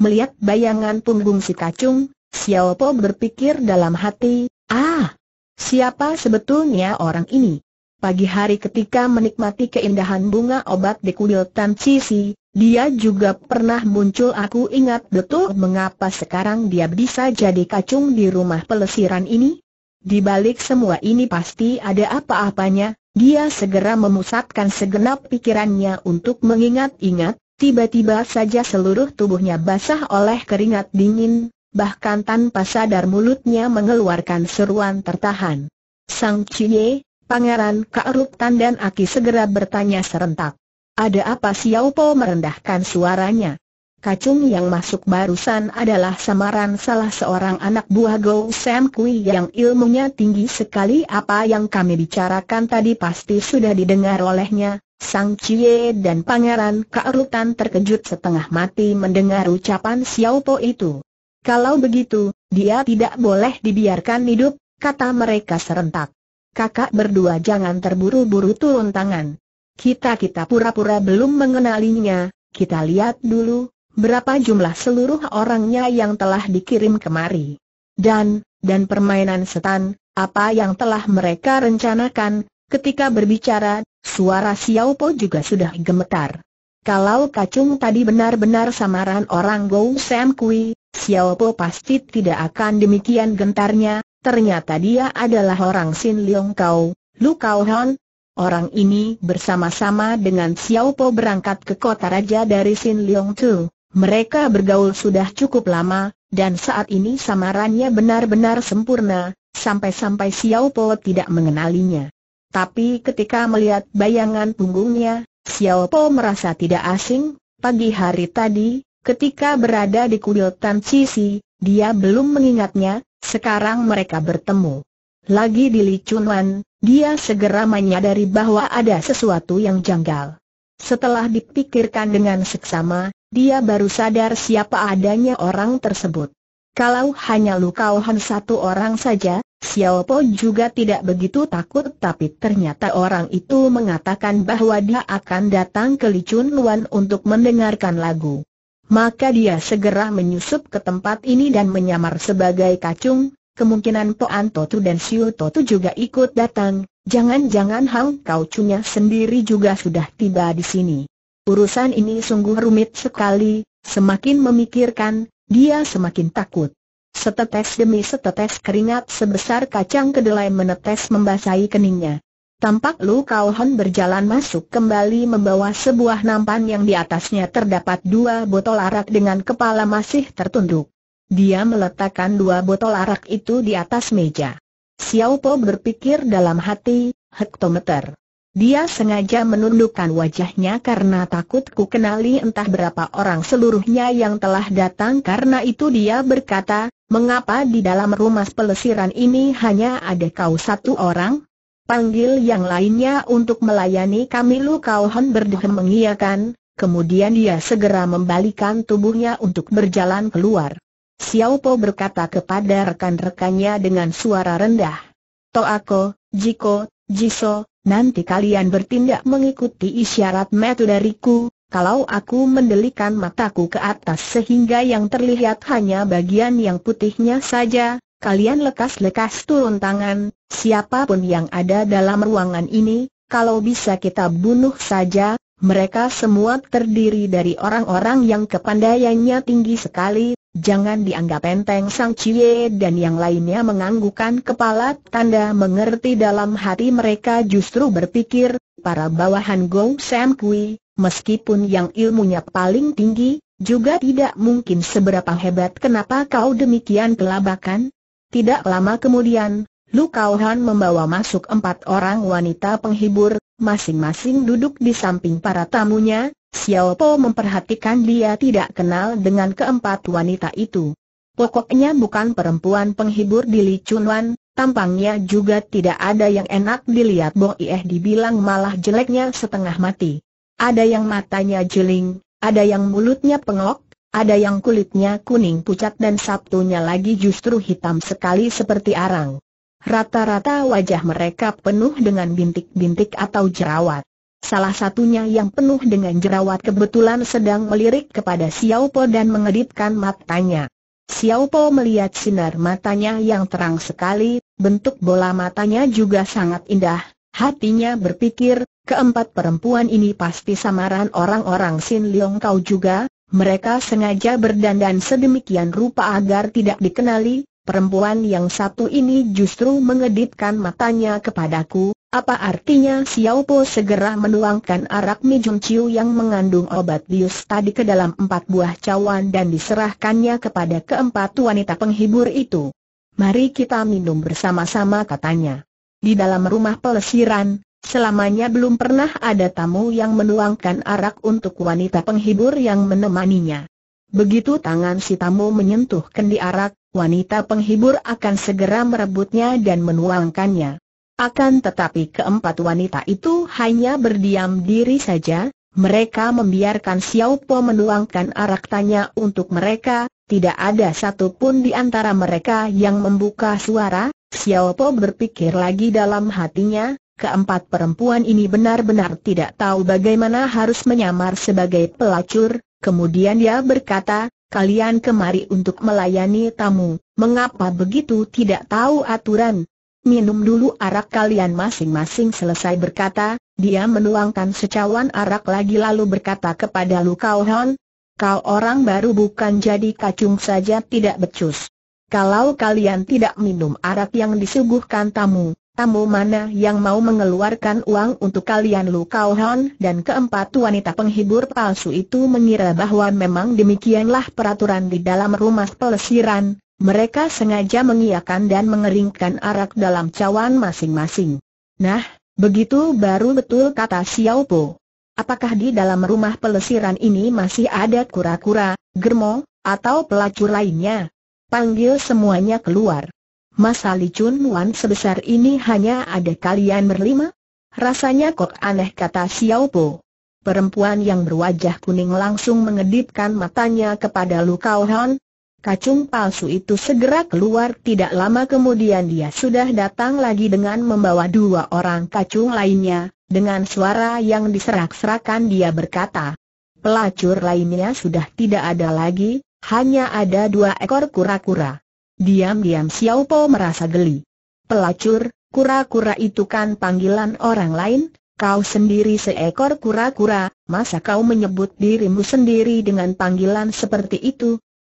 Melihat bayangan punggung si kacung, Xiao Po berpikir dalam hati, ah, siapa sebetulnya orang ini? Pagi hari ketika menikmati keindahan bunga obat di kuil Tan Cici, dia juga pernah muncul aku ingat betul mengapa sekarang dia bisa jadi kacung di rumah pelesiran ini? Di balik semua ini pasti ada apa-apanya, dia segera memusatkan segenap pikirannya untuk mengingat-ingat, tiba-tiba saja seluruh tubuhnya basah oleh keringat dingin, bahkan tanpa sadar mulutnya mengeluarkan seruan tertahan. Sang Cie, Pangeran Kak Tan dan Aki segera bertanya serentak. Ada apa Xiao Po merendahkan suaranya? Kacung yang masuk barusan adalah samaran salah seorang anak buah Go Sam Kui yang ilmunya tinggi sekali apa yang kami bicarakan tadi pasti sudah didengar olehnya. Sang Cie dan Pangeran Kaerutan terkejut setengah mati mendengar ucapan Xiao Po itu. Kalau begitu, dia tidak boleh dibiarkan hidup, kata mereka serentak. Kakak berdua jangan terburu-buru turun tangan. Kita-kita pura-pura belum mengenalinya, kita lihat dulu, berapa jumlah seluruh orangnya yang telah dikirim kemari. Dan, dan permainan setan, apa yang telah mereka rencanakan, ketika berbicara, suara Xiao Po juga sudah gemetar. Kalau kacung tadi benar-benar samaran orang Gou Sam Kui, Xiao Po pasti tidak akan demikian gentarnya, ternyata dia adalah orang Sin Leong Kau, Lu Kau Hon. Orang ini bersama-sama dengan Xiao Po berangkat ke kota raja dari Sin Leong Tu. Mereka bergaul sudah cukup lama, dan saat ini samarannya benar-benar sempurna, sampai-sampai Xiao Po tidak mengenalinya. Tapi ketika melihat bayangan punggungnya, Xiao Po merasa tidak asing, pagi hari tadi, ketika berada di kuil Tan Sisi, dia belum mengingatnya, sekarang mereka bertemu. Lagi di Li Chunwan, dia segera menyadari bahwa ada sesuatu yang janggal. Setelah dipikirkan dengan seksama, dia baru sadar siapa adanya orang tersebut. Kalau hanya lukauhan Han satu orang saja, Xiao Po juga tidak begitu takut tapi ternyata orang itu mengatakan bahwa dia akan datang ke Licun Luan untuk mendengarkan lagu. Maka dia segera menyusup ke tempat ini dan menyamar sebagai kacung, kemungkinan Po Tu dan Siu Totu juga ikut datang, jangan-jangan Hang Kau Chunya sendiri juga sudah tiba di sini. Urusan ini sungguh rumit sekali, semakin memikirkan, dia semakin takut. Setetes demi setetes keringat sebesar kacang kedelai menetes membasahi keningnya. Tampak Lu Kau Hon berjalan masuk kembali membawa sebuah nampan yang di atasnya terdapat dua botol arak dengan kepala masih tertunduk. Dia meletakkan dua botol arak itu di atas meja. Xiao Po berpikir dalam hati, hektometer. Dia sengaja menundukkan wajahnya karena takut ku kenali entah berapa orang seluruhnya yang telah datang karena itu dia berkata, mengapa di dalam rumah pelesiran ini hanya ada kau satu orang? Panggil yang lainnya untuk melayani kami Lu Kau Hon berdehem mengiakan. kemudian dia segera membalikan tubuhnya untuk berjalan keluar. Xiao Po berkata kepada rekan-rekannya dengan suara rendah. Toako, Jiko, Jiso, Nanti kalian bertindak mengikuti isyarat dariku. kalau aku mendelikan mataku ke atas sehingga yang terlihat hanya bagian yang putihnya saja, kalian lekas-lekas turun tangan, siapapun yang ada dalam ruangan ini, kalau bisa kita bunuh saja, mereka semua terdiri dari orang-orang yang kepandaiannya tinggi sekali, Jangan dianggap enteng Sang Cie dan yang lainnya menganggukan kepala tanda mengerti dalam hati mereka justru berpikir, para bawahan Gong Sam Kui, meskipun yang ilmunya paling tinggi, juga tidak mungkin seberapa hebat kenapa kau demikian kelabakan? Tidak lama kemudian, Lu Kau Han membawa masuk empat orang wanita penghibur, masing-masing duduk di samping para tamunya, Xiao Po memperhatikan dia tidak kenal dengan keempat wanita itu. Pokoknya bukan perempuan penghibur di Li Wan. tampangnya juga tidak ada yang enak dilihat Bo Ieh dibilang malah jeleknya setengah mati. Ada yang matanya jeling, ada yang mulutnya pengok, ada yang kulitnya kuning pucat dan sabtunya lagi justru hitam sekali seperti arang. Rata-rata wajah mereka penuh dengan bintik-bintik atau jerawat. Salah satunya yang penuh dengan jerawat kebetulan sedang melirik kepada Xiao Po dan mengedipkan matanya. Xiao Po melihat sinar matanya yang terang sekali, bentuk bola matanya juga sangat indah. Hatinya berpikir, keempat perempuan ini pasti samaran orang-orang Sin Liong Kau juga, mereka sengaja berdandan sedemikian rupa agar tidak dikenali, perempuan yang satu ini justru mengedipkan matanya kepadaku, apa artinya Xiao Po segera menuangkan arak mijum ciu yang mengandung obat bius tadi ke dalam empat buah cawan dan diserahkannya kepada keempat wanita penghibur itu. Mari kita minum bersama-sama katanya. Di dalam rumah pelesiran, selamanya belum pernah ada tamu yang menuangkan arak untuk wanita penghibur yang menemaninya. Begitu tangan si tamu menyentuh kendi arak, wanita penghibur akan segera merebutnya dan menuangkannya. Akan tetapi keempat wanita itu hanya berdiam diri saja, mereka membiarkan Xiao Po menuangkan arak tanya untuk mereka, tidak ada satupun di antara mereka yang membuka suara, Xiao Po berpikir lagi dalam hatinya, keempat perempuan ini benar-benar tidak tahu bagaimana harus menyamar sebagai pelacur, kemudian dia berkata, kalian kemari untuk melayani tamu, mengapa begitu tidak tahu aturan, Minum dulu arak kalian masing-masing selesai berkata, dia menuangkan secawan arak lagi lalu berkata kepada Lu Kau Hon, kau orang baru bukan jadi kacung saja tidak becus. Kalau kalian tidak minum arak yang disuguhkan tamu, tamu mana yang mau mengeluarkan uang untuk kalian Lu Kau Hon dan keempat wanita penghibur palsu itu mengira bahwa memang demikianlah peraturan di dalam rumah pelesiran, mereka sengaja mengiakan dan mengeringkan arak dalam cawan masing-masing. Nah, begitu baru betul kata Xiao Po. Apakah di dalam rumah pelesiran ini masih ada kura-kura, germo, atau pelacur lainnya? Panggil semuanya keluar. Masa licun Wan sebesar ini hanya ada kalian berlima? Rasanya kok aneh kata Xiao Po. Perempuan yang berwajah kuning langsung mengedipkan matanya kepada Kao Han, Kacung palsu itu segera keluar tidak lama kemudian dia sudah datang lagi dengan membawa dua orang kacung lainnya, dengan suara yang diserak-serakan dia berkata. Pelacur lainnya sudah tidak ada lagi, hanya ada dua ekor kura-kura. Diam-diam Xiao Po merasa geli. Pelacur, kura-kura itu kan panggilan orang lain, kau sendiri seekor kura-kura, masa kau menyebut dirimu sendiri dengan panggilan seperti itu?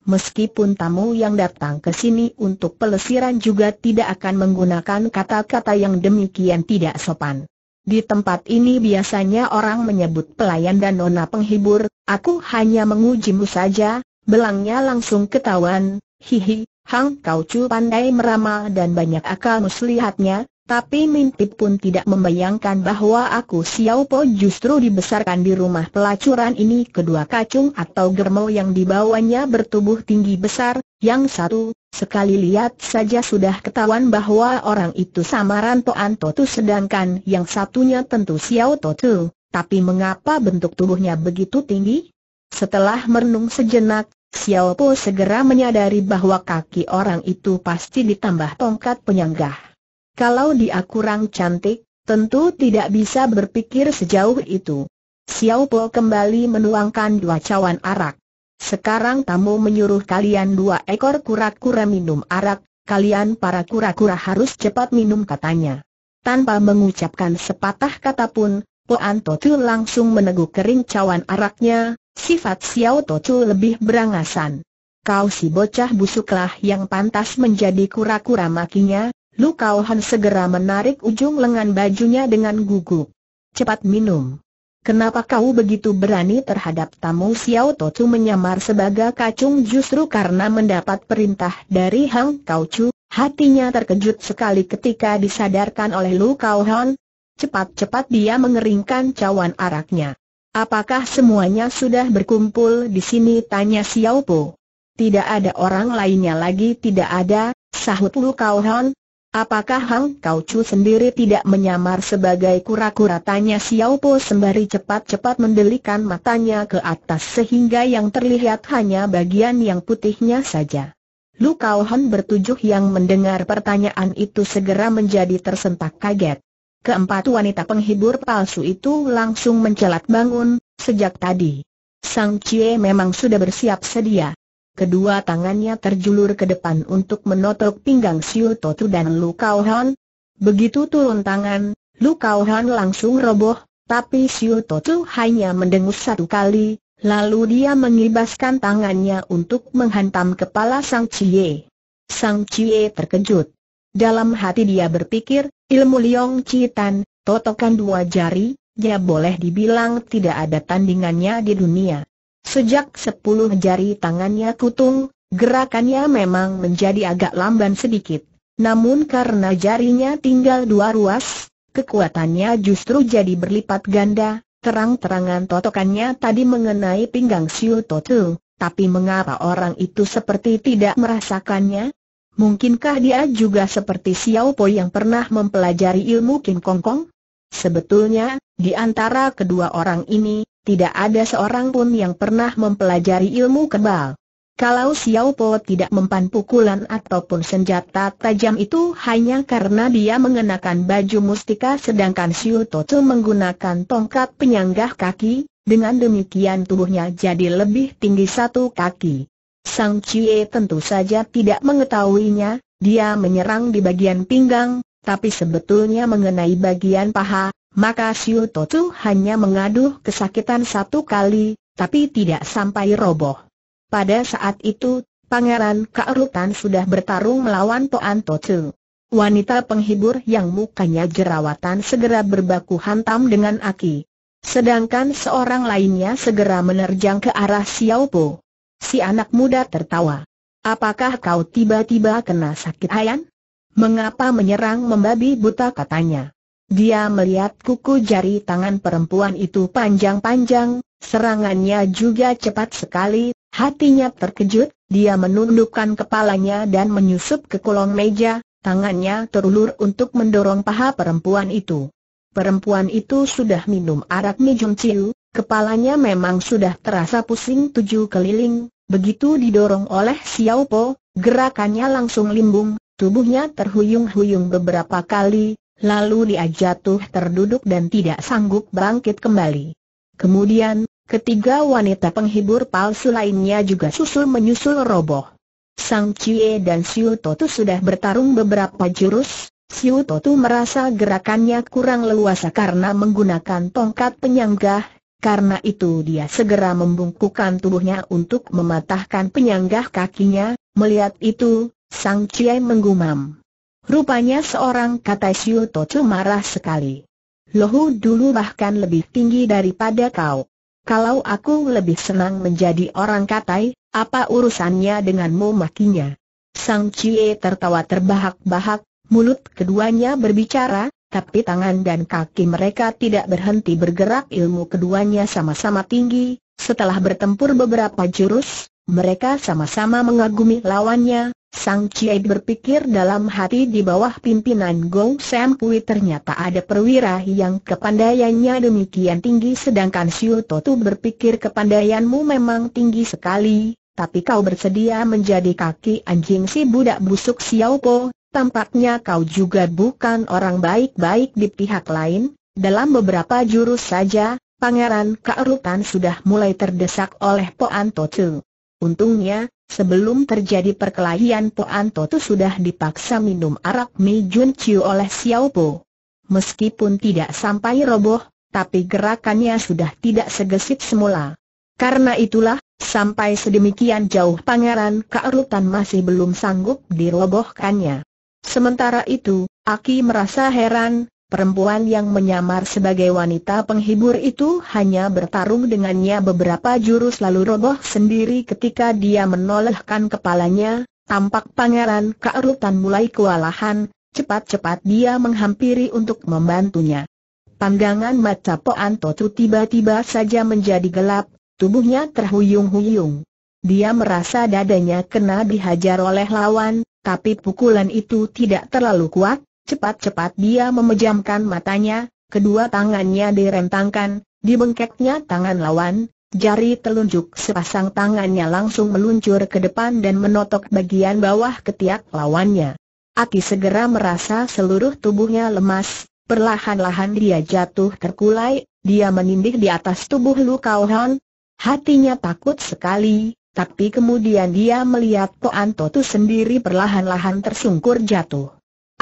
meskipun tamu yang datang ke sini untuk pelesiran juga tidak akan menggunakan kata-kata yang demikian tidak sopan. Di tempat ini biasanya orang menyebut pelayan dan nona penghibur, aku hanya mengujimu saja, belangnya langsung ketahuan, hihi, Hang Kau cu pandai meramal dan banyak akal muslihatnya, tapi mimpi pun tidak membayangkan bahwa aku Xiao Po justru dibesarkan di rumah pelacuran ini kedua kacung atau germo yang dibawanya bertubuh tinggi besar, yang satu, sekali lihat saja sudah ketahuan bahwa orang itu samaran Toan Totu sedangkan yang satunya tentu Xiao Totu, tapi mengapa bentuk tubuhnya begitu tinggi? Setelah merenung sejenak, Xiao Po segera menyadari bahwa kaki orang itu pasti ditambah tongkat penyanggah. Kalau dia kurang cantik, tentu tidak bisa berpikir sejauh itu. Xiao Po kembali menuangkan dua cawan arak. Sekarang tamu menyuruh kalian dua ekor kura-kura minum arak, kalian para kura-kura harus cepat minum katanya. Tanpa mengucapkan sepatah kata pun, Po Chu langsung meneguk kering cawan araknya, sifat Xiao Totu lebih berangasan. Kau si bocah busuklah yang pantas menjadi kura-kura makinya, Lu Kau Han segera menarik ujung lengan bajunya dengan gugup. Cepat minum. Kenapa kau begitu berani terhadap tamu Xiao Tocu menyamar sebagai kacung justru karena mendapat perintah dari Hang Kau Chu? Hatinya terkejut sekali ketika disadarkan oleh Lu Kau Han. Cepat-cepat dia mengeringkan cawan araknya. Apakah semuanya sudah berkumpul di sini? Tanya Xiao Po. Tidak ada orang lainnya lagi tidak ada, sahut Lu Kau Han, Apakah Hang Kau Chu sendiri tidak menyamar sebagai kura-kura tanya Xiao Po sembari cepat-cepat mendelikan matanya ke atas sehingga yang terlihat hanya bagian yang putihnya saja. Lu Kau Han bertujuh yang mendengar pertanyaan itu segera menjadi tersentak kaget. Keempat wanita penghibur palsu itu langsung mencelat bangun, sejak tadi. Sang Chie memang sudah bersiap sedia. Kedua tangannya terjulur ke depan untuk menotok pinggang Siu Totu dan Lu Kau Han. Begitu turun tangan, Lu Kau Han langsung roboh, tapi Siu Totu hanya mendengus satu kali, lalu dia mengibaskan tangannya untuk menghantam kepala Sang Cie. Sang Cie terkejut. Dalam hati dia berpikir, ilmu Liong Citan, totokan dua jari, ya boleh dibilang tidak ada tandingannya di dunia. Sejak sepuluh jari tangannya kutung, gerakannya memang menjadi agak lamban sedikit. Namun karena jarinya tinggal dua ruas, kekuatannya justru jadi berlipat ganda, terang-terangan totokannya tadi mengenai pinggang Siu Totu, tapi mengapa orang itu seperti tidak merasakannya? Mungkinkah dia juga seperti Xiao Po yang pernah mempelajari ilmu Kim Kong Kong? Sebetulnya, di antara kedua orang ini, tidak ada seorang pun yang pernah mempelajari ilmu kebal. Kalau Xiao Po tidak mempan pukulan ataupun senjata tajam itu hanya karena dia mengenakan baju mustika sedangkan Xiu Totu menggunakan tongkat penyanggah kaki, dengan demikian tubuhnya jadi lebih tinggi satu kaki. Sang Cie tentu saja tidak mengetahuinya, dia menyerang di bagian pinggang, tapi sebetulnya mengenai bagian paha, maka Siu Totu hanya mengaduh kesakitan satu kali, tapi tidak sampai roboh. Pada saat itu, Pangeran Kaerutan sudah bertarung melawan Toan Totu. Wanita penghibur yang mukanya jerawatan segera berbaku hantam dengan Aki. Sedangkan seorang lainnya segera menerjang ke arah Xiao Po. Si anak muda tertawa. Apakah kau tiba-tiba kena sakit hayan? Mengapa menyerang membabi buta katanya? Dia melihat kuku jari tangan perempuan itu panjang-panjang, serangannya juga cepat sekali, hatinya terkejut, dia menundukkan kepalanya dan menyusup ke kolong meja, tangannya terulur untuk mendorong paha perempuan itu. Perempuan itu sudah minum arak mijum ciu, kepalanya memang sudah terasa pusing tujuh keliling, begitu didorong oleh Xiao Po, gerakannya langsung limbung, tubuhnya terhuyung-huyung beberapa kali, Lalu dia jatuh terduduk dan tidak sanggup bangkit kembali. Kemudian, ketiga wanita penghibur palsu lainnya juga susul menyusul roboh. Sang Cie dan Siu Totu sudah bertarung beberapa jurus, Siu Totu merasa gerakannya kurang leluasa karena menggunakan tongkat penyangga. karena itu dia segera membungkukkan tubuhnya untuk mematahkan penyangga kakinya, melihat itu, Sang Cie menggumam. Rupanya seorang kata Siu Tocu marah sekali. Lohu dulu bahkan lebih tinggi daripada kau. Kalau aku lebih senang menjadi orang katai, apa urusannya denganmu makinya? Sang Cie tertawa terbahak-bahak, mulut keduanya berbicara, tapi tangan dan kaki mereka tidak berhenti bergerak ilmu keduanya sama-sama tinggi, setelah bertempur beberapa jurus, mereka sama-sama mengagumi lawannya, Sang Chie berpikir dalam hati di bawah pimpinan Gong Sam Kui ternyata ada perwira yang kepandaiannya demikian tinggi sedangkan Siu Totu berpikir kepandaianmu memang tinggi sekali, tapi kau bersedia menjadi kaki anjing si budak busuk Xiao Po, tampaknya kau juga bukan orang baik-baik di pihak lain, dalam beberapa jurus saja, Pangeran Kaerutan sudah mulai terdesak oleh Po Anto Totu. Untungnya, Sebelum terjadi perkelahian Po itu sudah dipaksa minum arak Mi Jun Chiu oleh Xiao Po. Meskipun tidak sampai roboh, tapi gerakannya sudah tidak segesit semula. Karena itulah, sampai sedemikian jauh pangeran kearutan masih belum sanggup dirobohkannya. Sementara itu, Aki merasa heran, Perempuan yang menyamar sebagai wanita penghibur itu hanya bertarung dengannya beberapa jurus lalu roboh sendiri ketika dia menolehkan kepalanya, tampak pangeran kearutan mulai kewalahan, cepat-cepat dia menghampiri untuk membantunya. Pandangan mata Poanto Totu tiba-tiba saja menjadi gelap, tubuhnya terhuyung-huyung. Dia merasa dadanya kena dihajar oleh lawan, tapi pukulan itu tidak terlalu kuat, Cepat-cepat dia memejamkan matanya, kedua tangannya direntangkan, dibengkeknya tangan lawan, jari telunjuk sepasang tangannya langsung meluncur ke depan dan menotok bagian bawah ketiak lawannya. Aki segera merasa seluruh tubuhnya lemas, perlahan-lahan dia jatuh terkulai, dia menindih di atas tubuh Kau Han. Hatinya takut sekali, tapi kemudian dia melihat Toan Totu sendiri perlahan-lahan tersungkur jatuh.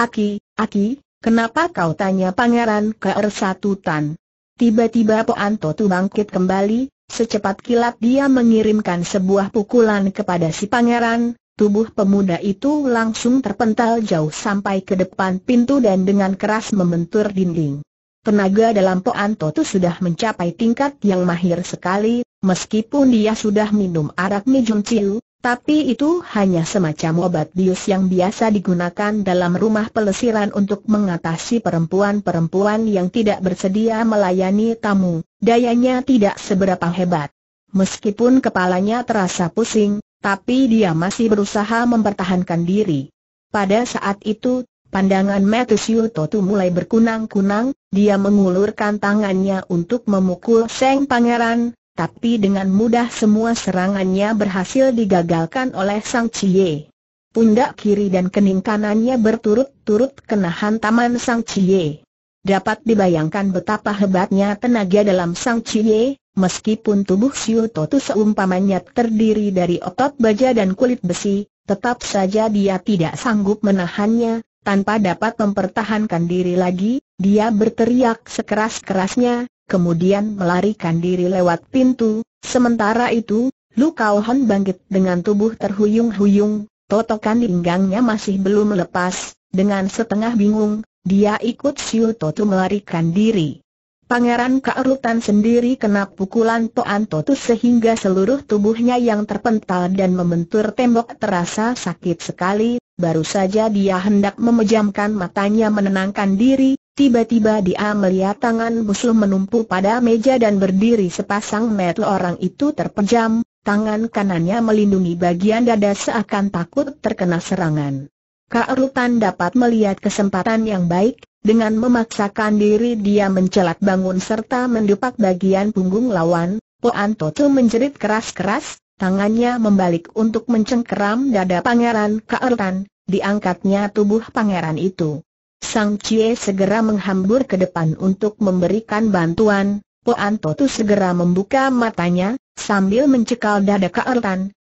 Aki, Aki, kenapa kau tanya pangeran KR 1 tan? Tiba-tiba Anto tu bangkit kembali, secepat kilat dia mengirimkan sebuah pukulan kepada si pangeran, tubuh pemuda itu langsung terpental jauh sampai ke depan pintu dan dengan keras membentur dinding. Tenaga dalam Anto tu sudah mencapai tingkat yang mahir sekali, meskipun dia sudah minum arak mijun ciu, tapi itu hanya semacam obat bius yang biasa digunakan dalam rumah pelesiran untuk mengatasi perempuan-perempuan yang tidak bersedia melayani tamu, dayanya tidak seberapa hebat. Meskipun kepalanya terasa pusing, tapi dia masih berusaha mempertahankan diri. Pada saat itu, pandangan Matthew Yutotu mulai berkunang-kunang, dia mengulurkan tangannya untuk memukul Seng Pangeran, tapi dengan mudah semua serangannya berhasil digagalkan oleh Sang Cie. Pundak kiri dan kening kanannya berturut-turut kena hantaman Sang Cie. Dapat dibayangkan betapa hebatnya tenaga dalam Sang Cie, meskipun tubuh Siu Totu seumpamanya terdiri dari otot baja dan kulit besi, tetap saja dia tidak sanggup menahannya, tanpa dapat mempertahankan diri lagi, dia berteriak sekeras-kerasnya, kemudian melarikan diri lewat pintu. Sementara itu, Lu Hon bangkit dengan tubuh terhuyung-huyung, totokan pinggangnya masih belum lepas, dengan setengah bingung, dia ikut Siu Totu melarikan diri. Pangeran Kaerutan sendiri kena pukulan Toan Totu sehingga seluruh tubuhnya yang terpental dan membentur tembok terasa sakit sekali, baru saja dia hendak memejamkan matanya menenangkan diri, Tiba-tiba dia melihat tangan buslu menumpu pada meja dan berdiri sepasang metel orang itu terpejam, tangan kanannya melindungi bagian dada seakan takut terkena serangan. Kak Rutan dapat melihat kesempatan yang baik, dengan memaksakan diri dia mencelat bangun serta mendupak bagian punggung lawan, Poan Totu menjerit keras-keras, tangannya membalik untuk mencengkeram dada pangeran Kak Rutan, diangkatnya tubuh pangeran itu. Sang Cie segera menghambur ke depan untuk memberikan bantuan, Poan Totu segera membuka matanya, sambil mencekal dada ke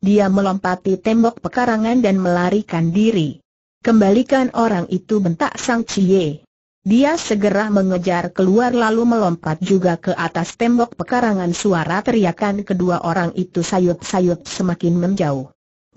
dia melompati tembok pekarangan dan melarikan diri. Kembalikan orang itu bentak Sang Cie. Dia segera mengejar keluar lalu melompat juga ke atas tembok pekarangan suara teriakan kedua orang itu sayup-sayup semakin menjauh.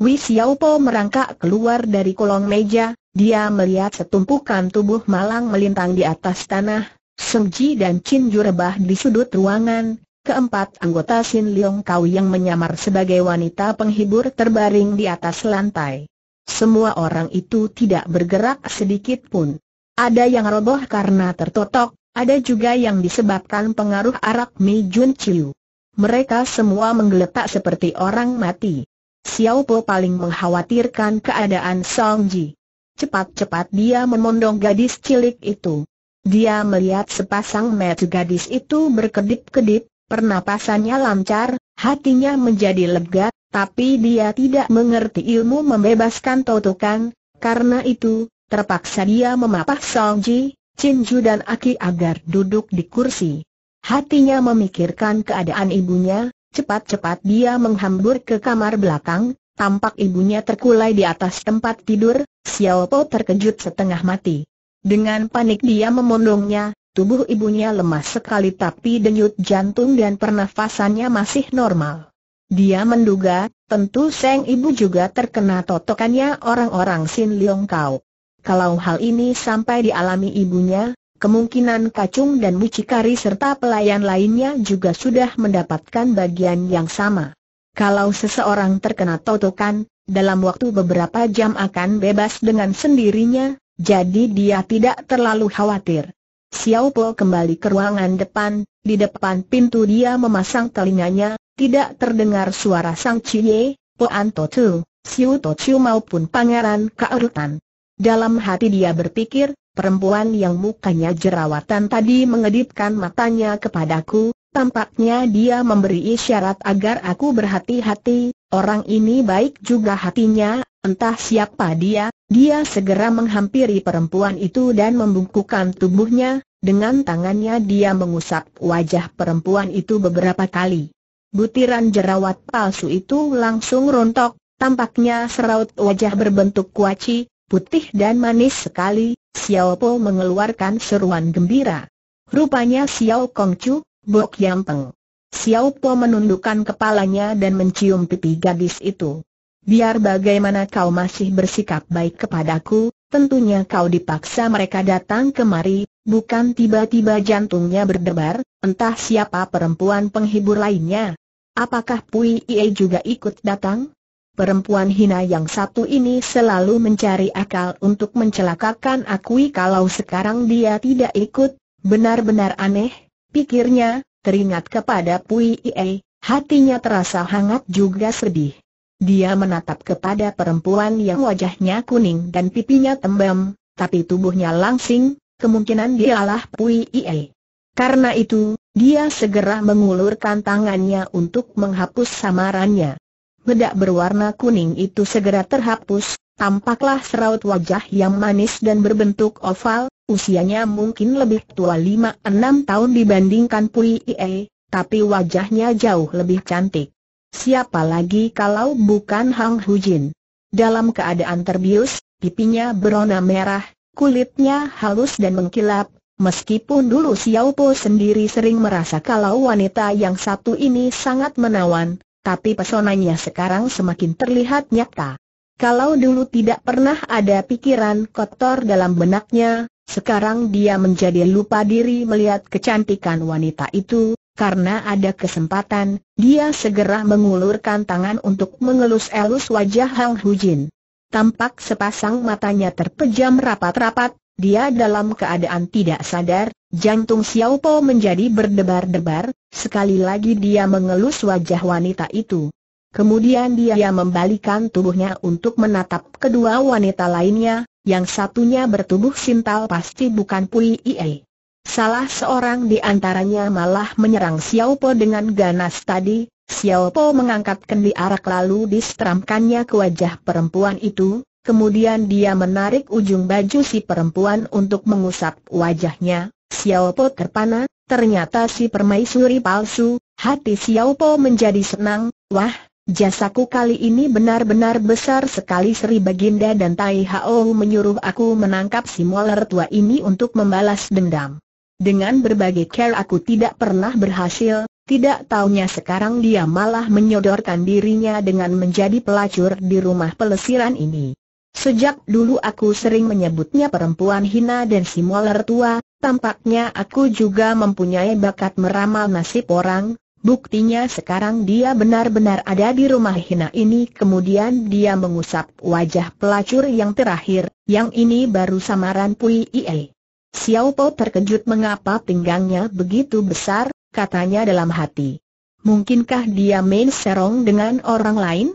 Wei Xiaopo merangkak keluar dari kolong meja, dia melihat setumpukan tubuh malang melintang di atas tanah, Seng Ji dan Chin Ju rebah di sudut ruangan, keempat anggota Sin Leong Kau yang menyamar sebagai wanita penghibur terbaring di atas lantai. Semua orang itu tidak bergerak sedikit pun. Ada yang roboh karena tertotok, ada juga yang disebabkan pengaruh arak Mei Jun Chiu. Mereka semua menggeletak seperti orang mati. Xiao Po paling mengkhawatirkan keadaan Song Ji. Cepat-cepat dia memondong gadis cilik itu. Dia melihat sepasang mata gadis itu berkedip-kedip, pernapasannya lancar, hatinya menjadi lega, tapi dia tidak mengerti ilmu membebaskan totokan, karena itu, terpaksa dia memapah Song Ji, Chin Ju dan Aki agar duduk di kursi. Hatinya memikirkan keadaan ibunya, Cepat-cepat dia menghambur ke kamar belakang, tampak ibunya terkulai di atas tempat tidur, Xiao Po terkejut setengah mati. Dengan panik dia memondongnya, tubuh ibunya lemas sekali tapi denyut jantung dan pernafasannya masih normal. Dia menduga, tentu Seng Ibu juga terkena totokannya orang-orang Sin Leong Kau. Kalau hal ini sampai dialami ibunya, Kemungkinan kacung dan mucikari serta pelayan lainnya juga sudah mendapatkan bagian yang sama. Kalau seseorang terkena totokan, dalam waktu beberapa jam akan bebas dengan sendirinya, jadi dia tidak terlalu khawatir. Xiao Po kembali ke ruangan depan, di depan pintu dia memasang telinganya, tidak terdengar suara Sang Cie, Po Anto Chu, Xiu To Chu maupun Pangeran Kaurutan. Dalam hati dia berpikir, Perempuan yang mukanya jerawatan tadi mengedipkan matanya kepadaku, tampaknya dia memberi isyarat agar aku berhati-hati, orang ini baik juga hatinya, entah siapa dia, dia segera menghampiri perempuan itu dan membungkukkan tubuhnya, dengan tangannya dia mengusap wajah perempuan itu beberapa kali. Butiran jerawat palsu itu langsung rontok, tampaknya seraut wajah berbentuk kuaci, putih dan manis sekali, Xiao Po mengeluarkan seruan gembira. Rupanya Xiao Kong Chu, Bok Yang Peng. Xiao Po menundukkan kepalanya dan mencium pipi gadis itu. Biar bagaimana kau masih bersikap baik kepadaku, tentunya kau dipaksa mereka datang kemari, bukan tiba-tiba jantungnya berdebar, entah siapa perempuan penghibur lainnya. Apakah Pui Ie juga ikut datang? Perempuan hina yang satu ini selalu mencari akal untuk mencelakakan Akui kalau sekarang dia tidak ikut, benar-benar aneh, pikirnya, teringat kepada Pui Ie, hatinya terasa hangat juga sedih. Dia menatap kepada perempuan yang wajahnya kuning dan pipinya tembem, tapi tubuhnya langsing, kemungkinan dialah Pui Ie. Karena itu, dia segera mengulurkan tangannya untuk menghapus samarannya bedak berwarna kuning itu segera terhapus, tampaklah seraut wajah yang manis dan berbentuk oval, usianya mungkin lebih tua 5-6 tahun dibandingkan Pui Ie, tapi wajahnya jauh lebih cantik. Siapa lagi kalau bukan Hang Hujin? Dalam keadaan terbius, pipinya berona merah, kulitnya halus dan mengkilap, Meskipun dulu Xiao Po sendiri sering merasa kalau wanita yang satu ini sangat menawan, tapi pesonanya sekarang semakin terlihat nyata. Kalau dulu tidak pernah ada pikiran kotor dalam benaknya, sekarang dia menjadi lupa diri melihat kecantikan wanita itu, karena ada kesempatan, dia segera mengulurkan tangan untuk mengelus-elus wajah Hang Hujin. Tampak sepasang matanya terpejam rapat-rapat, dia dalam keadaan tidak sadar, jantung Xiao Po menjadi berdebar-debar, sekali lagi dia mengelus wajah wanita itu. Kemudian dia membalikan tubuhnya untuk menatap kedua wanita lainnya, yang satunya bertubuh sintal pasti bukan Pui Ie. Salah seorang di antaranya malah menyerang Xiao Po dengan ganas tadi, Xiao Po mengangkat kendi arak lalu diseramkannya ke wajah perempuan itu, Kemudian dia menarik ujung baju si perempuan untuk mengusap wajahnya, Xiao Po terpana, ternyata si permaisuri palsu, hati Xiao Po menjadi senang, wah, jasaku kali ini benar-benar besar sekali Sri Baginda dan Tai Hao menyuruh aku menangkap si moler tua ini untuk membalas dendam. Dengan berbagai care aku tidak pernah berhasil, tidak tahunya sekarang dia malah menyodorkan dirinya dengan menjadi pelacur di rumah pelesiran ini. Sejak dulu aku sering menyebutnya perempuan hina dan si tua, tampaknya aku juga mempunyai bakat meramal nasib orang, buktinya sekarang dia benar-benar ada di rumah hina ini kemudian dia mengusap wajah pelacur yang terakhir, yang ini baru samaran Pui Iei. Xiao Po terkejut mengapa pinggangnya begitu besar, katanya dalam hati. Mungkinkah dia main serong dengan orang lain?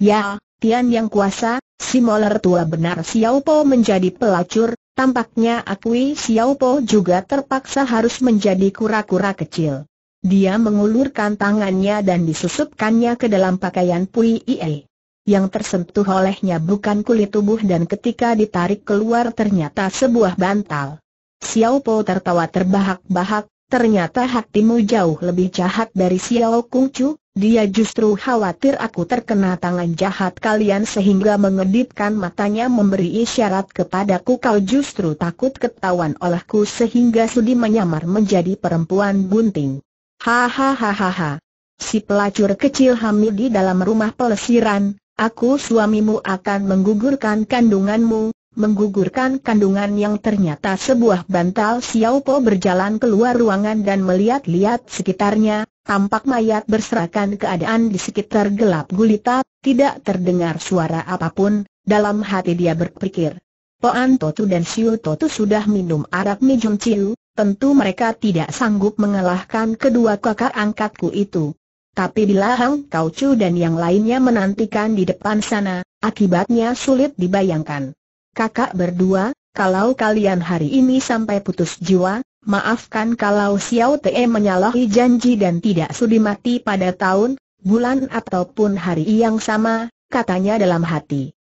Ya, Tian yang kuasa, Si Moler tua benar Xiao Po menjadi pelacur, tampaknya akui Xiao Po juga terpaksa harus menjadi kura-kura kecil. Dia mengulurkan tangannya dan disusupkannya ke dalam pakaian Pui Ie. Yang tersentuh olehnya bukan kulit tubuh dan ketika ditarik keluar ternyata sebuah bantal. Xiao Po tertawa terbahak-bahak, ternyata hatimu jauh lebih jahat dari Xiao Chu, dia justru khawatir aku terkena tangan jahat kalian sehingga mengedipkan matanya memberi isyarat kepadaku kau justru takut ketahuan olehku sehingga sudi menyamar menjadi perempuan bunting. Hahaha. Si pelacur kecil hamil di dalam rumah pelesiran, aku suamimu akan menggugurkan kandunganmu, menggugurkan kandungan yang ternyata sebuah bantal Xiao Po berjalan keluar ruangan dan melihat-lihat sekitarnya, tampak mayat berserakan keadaan di sekitar gelap gulita, tidak terdengar suara apapun, dalam hati dia berpikir. Poan Totu dan Siu Totu sudah minum arak mijum ciu, tentu mereka tidak sanggup mengalahkan kedua kakak angkatku itu. Tapi bila Hang Kau Chu dan yang lainnya menantikan di depan sana, akibatnya sulit dibayangkan kakak berdua, kalau kalian hari ini sampai putus jiwa, maafkan kalau Xiao Te menyalahi janji dan tidak sudi mati pada tahun, bulan ataupun hari yang sama, katanya dalam hati.